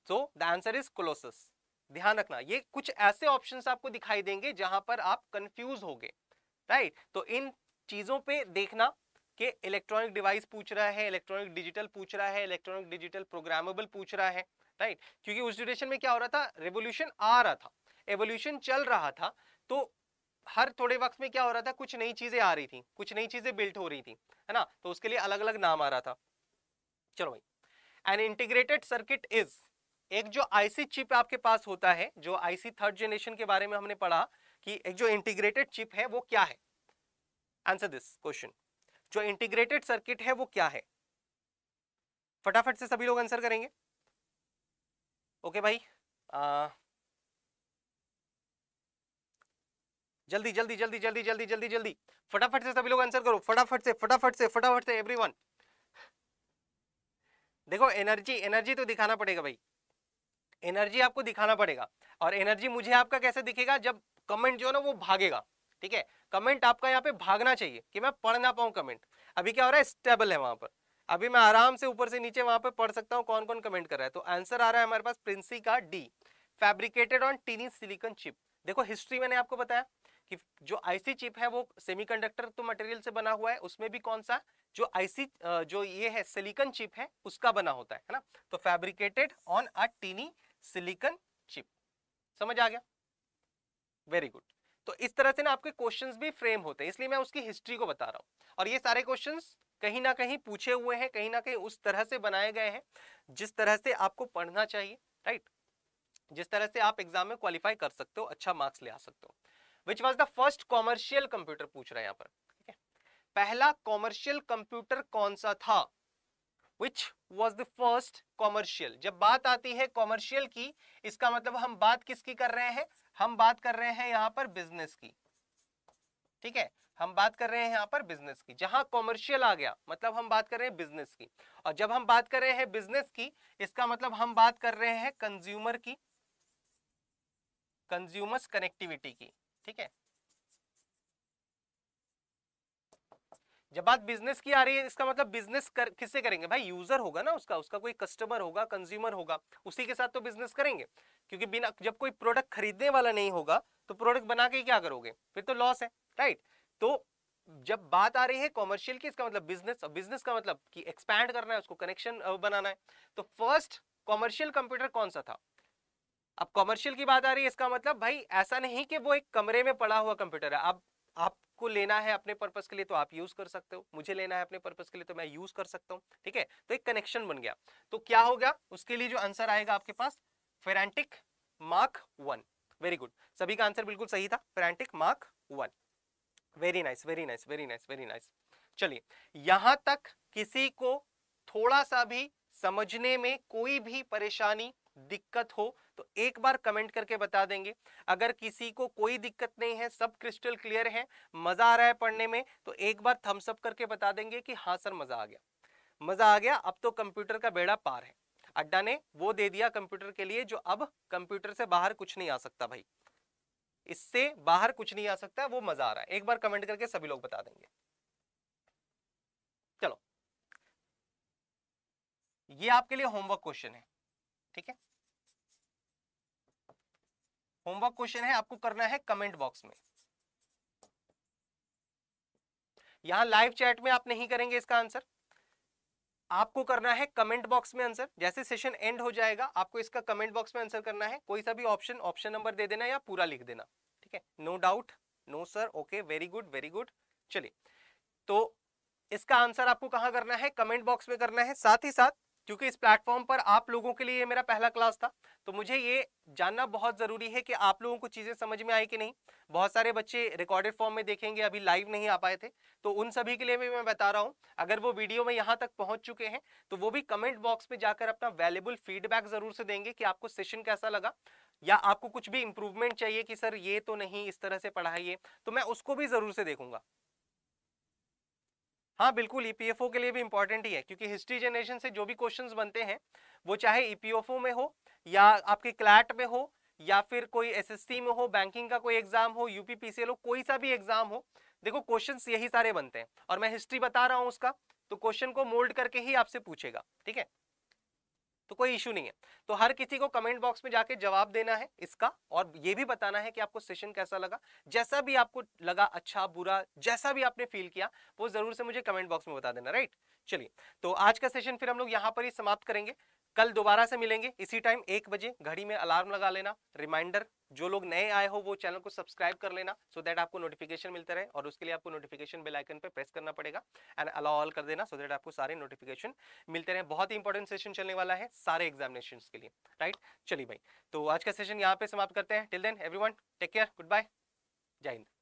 so the answer is Colossus ध्यान रखना ये कुछ ऐसे ऑप्शंस आपको दिखाई देंगे जहां पर आप कंफ्यूज हो गए राइट तो इन चीज़ों पे देखना कि इलेक्ट्रॉनिक डिवाइस पूछ रहा है इलेक्ट्रॉनिक डिजिटल पूछ रहा है इलेक्ट्रॉनिक डिजिटल प्रोग्रामेबल पूछ रहा है राइट क्योंकि उस ड्यूरेशन में क्या हो रहा था रेवोल्यूशन आ रहा था एवोल्यूशन चल रहा था तो हर थोड़े वक्त में क्या हो रहा था कुछ नई चीज़ें आ रही थी कुछ नई चीज़ें बिल्ट हो रही थी है ना तो उसके लिए अलग अलग नाम आ रहा था चलो भाई एन इंटीग्रेटेड सर्किट इज एक जो आईसी चिप आपके पास होता है जो आईसी थर्ड जनरेशन के बारे में हमने पढ़ा कि एक जो इंटीग्रेटेड चिप है वो क्या है आंसर दिस क्वेश्चन जो इंटीग्रेटेड सर्किट है वो क्या है फटाफट से सभी लोग आंसर करेंगे ओके भाई आ, जल्दी जल्दी जल्दी जल्दी जल्दी जल्दी जल्दी फटाफट से सभी लोग आंसर करो फटाफट से फटाफट से फटाफट से एवरीवन वन देखो एनर्जी एनर्जी तो दिखाना पड़ेगा भाई एनर्जी आपको दिखाना पड़ेगा और एनर्जी मुझे आपका कैसे दिखेगा जब कमेंट जो है ना वो भागेगा ठीक है कमेंट आपका यहाँ पे भागना चाहिए कि मैं पढ़ ना पाऊँ कमेंट अभी क्या हो रहा है स्टेबल है वहाँ पर अभी मैं आराम से ऊपर से नीचे वहाँ पर पढ़ सकता हूँ कौन कौन कमेंट कर रहा है तो आंसर आ रहा है हमारे पास प्रिंसी का D fabricated on tiny silicon chip देखो हिस्ट्री मैंने आपको बताया कि जो आईसी चिप है वो सेमीकंडक्टर तो मटेरियल से बना हुआ है उसमें भी कौन सा जो आईसी जो ये है सिलिकन चिप है उसका बना होता है है ना तो fabricated on a tiny silicon chip समझ आ गया वेरी गुड तो इस तरह से ना आपके क्वेश्चंस भी फ्रेम होते हैं इसलिए मैं उसकी हिस्ट्री को बता रहा हूँ और ये सारे क्वेश्चन कहीं ना कहीं पूछे हुए हैं कहीं ना कहीं उस तरह से बनाए गए हैं जिस तरह से आपको पढ़ना चाहिए राइट जिस तरह से आप एग्जाम में क्वालिफाई कर सकते हो अच्छा मार्क्स ले आ सकते हो which was the first commercial computer पूछ रहे हैं यहाँ पर पहला कॉमर्शियल कंप्यूटर कौन सा था which was the first commercial जब बात आती है कॉमर्शियल की इसका मतलब हम बात किसकी कर रहे हैं हम बात कर रहे हैं यहाँ पर बिजनेस की ठीक है हम बात कर रहे हैं यहाँ पर बिजनेस की जहां कॉमर्शियल आ गया मतलब हम बात कर रहे हैं बिजनेस की और जब हम बात कर रहे हैं बिजनेस की इसका मतलब हम बात कर रहे हैं कंज्यूमर की कंज्यूमर्स कनेक्टिविटी की ठीक है जब बात बिजनेस की आ रही है इसका मतलब बिजनेस कर, किससे करेंगे भाई यूजर होगा ना उसका उसका कोई कस्टमर होगा कंज्यूमर होगा उसी के साथ तो बिजनेस करेंगे क्योंकि बिना जब कोई प्रोडक्ट खरीदने वाला नहीं होगा तो प्रोडक्ट बना के क्या करोगे फिर तो लॉस है राइट तो जब बात आ रही है कॉमर्शियल की इसका मतलब बिजनेस बिजनेस का मतलब कि एक्सपैंड करना है उसको कनेक्शन बनाना है तो फर्स्ट कॉमर्शियल कंप्यूटर कौन सा था अब कॉमर्शियल की बात आ रही है इसका मतलब भाई ऐसा नहीं कि वो एक कमरे में पड़ा हुआ कंप्यूटर है आप आपको लेना है अपने पर्पस के लिए तो आप यूज कर सकते हो मुझे लेना है अपने पर्पस के लिए तो मैं यूज कर सकता हूँ ठीक है तो एक कनेक्शन बन गया तो क्या होगा उसके लिए जो आंसर आएगा आपके पास Ferranti Mark one very good सभी का आंसर बिल्कुल सही था Ferranti Mark one very nice very nice very nice very nice चलिए यहां तक किसी को थोड़ा सा भी समझने में कोई भी परेशानी दिक्कत हो तो एक बार कमेंट करके बता देंगे अगर किसी को कोई दिक्कत नहीं है सब क्रिस्टल क्लियर है मज़ा आ रहा है पढ़ने में तो एक बार थम्सअप करके बता देंगे कि हाँ सर मज़ा आ गया मज़ा आ गया अब तो कंप्यूटर का बेड़ा पार है अड्डा ने वो दे दिया कंप्यूटर के लिए जो अब कंप्यूटर से बाहर कुछ नहीं आ सकता भाई इससे बाहर कुछ नहीं आ सकता वो मज़ा आ रहा है एक बार कमेंट करके सभी लोग बता देंगे चलो ये आपके लिए होमवर्क क्वेश्चन है ठीक है होमवर्क क्वेश्चन है आपको करना है कमेंट बॉक्स में यहां लाइव चैट में आप नहीं करेंगे इसका आंसर आपको करना है कमेंट बॉक्स में आंसर जैसे सेशन एंड हो जाएगा आपको इसका कमेंट बॉक्स में आंसर करना है कोई सा भी ऑप्शन ऑप्शन नंबर दे देना या पूरा लिख देना ठीक है no doubt no sir okay very good very good चलिए तो इसका आंसर आपको कहाँ करना है कमेंट बॉक्स में करना है साथ ही साथ क्योंकि इस प्लेटफॉर्म पर आप लोगों के लिए ये मेरा पहला क्लास था तो मुझे ये जानना बहुत ज़रूरी है कि आप लोगों को चीज़ें समझ में आई कि नहीं बहुत सारे बच्चे रिकॉर्डेड फॉर्म में देखेंगे अभी लाइव नहीं आ पाए थे तो उन सभी के लिए भी मैं बता रहा हूँ अगर वो वीडियो में यहाँ तक पहुँच चुके हैं तो वो भी कमेंट बॉक्स में जाकर अपना वैल्यूबल फीडबैक ज़रूर से देंगे कि आपको सेशन कैसा लगा या आपको कुछ भी इम्प्रूवमेंट चाहिए कि सर ये तो नहीं इस तरह से पढ़ाइए तो मैं उसको भी ज़रूर से देखूंगा हाँ बिल्कुल ईपीएफओ e के लिए भी इंपॉर्टेंट ही है क्योंकि हिस्ट्री जनरेशन से जो भी क्वेश्चंस बनते हैं वो चाहे ईपीएफओ e में हो या आपके क्लैट में हो या फिर कोई एसएससी में हो बैंकिंग का कोई एग्जाम हो यूपीपीसीएल हो कोई सा भी एग्जाम हो देखो क्वेश्चंस यही सारे बनते हैं और मैं हिस्ट्री बता रहा हूँ उसका तो क्वेश्चन को मोल्ड करके ही आपसे पूछेगा ठीक है तो कोई इशू नहीं है तो हर किसी को कमेंट बॉक्स में जाके जवाब देना है इसका और ये भी बताना है कि आपको सेशन कैसा लगा जैसा भी आपको लगा अच्छा बुरा जैसा भी आपने फील किया वो जरूर से मुझे कमेंट बॉक्स में बता देना राइट चलिए तो आज का सेशन फिर हम लोग यहाँ पर ही समाप्त करेंगे कल दोबारा से मिलेंगे इसी टाइम एक बजे घड़ी में अलार्म लगा लेना रिमाइंडर जो लोग नए आए हो वो चैनल को सब्सक्राइब कर लेना सो so दैट आपको नोटिफिकेशन मिलता रहे और उसके लिए आपको नोटिफिकेशन बेल आइकन पे प्रेस करना पड़ेगा एंड अलाउ ऑल कर देना सो so दैट आपको सारे नोटिफिकेशन मिलते रहे बहुत ही इंपॉर्टेंट सेशन चलने वाला है सारे एग्जामिनेशन के लिए राइट चलिए भाई तो आज का सेशन यहाँ पे समाप्त करते हैं till then every take care good bye जय हिंद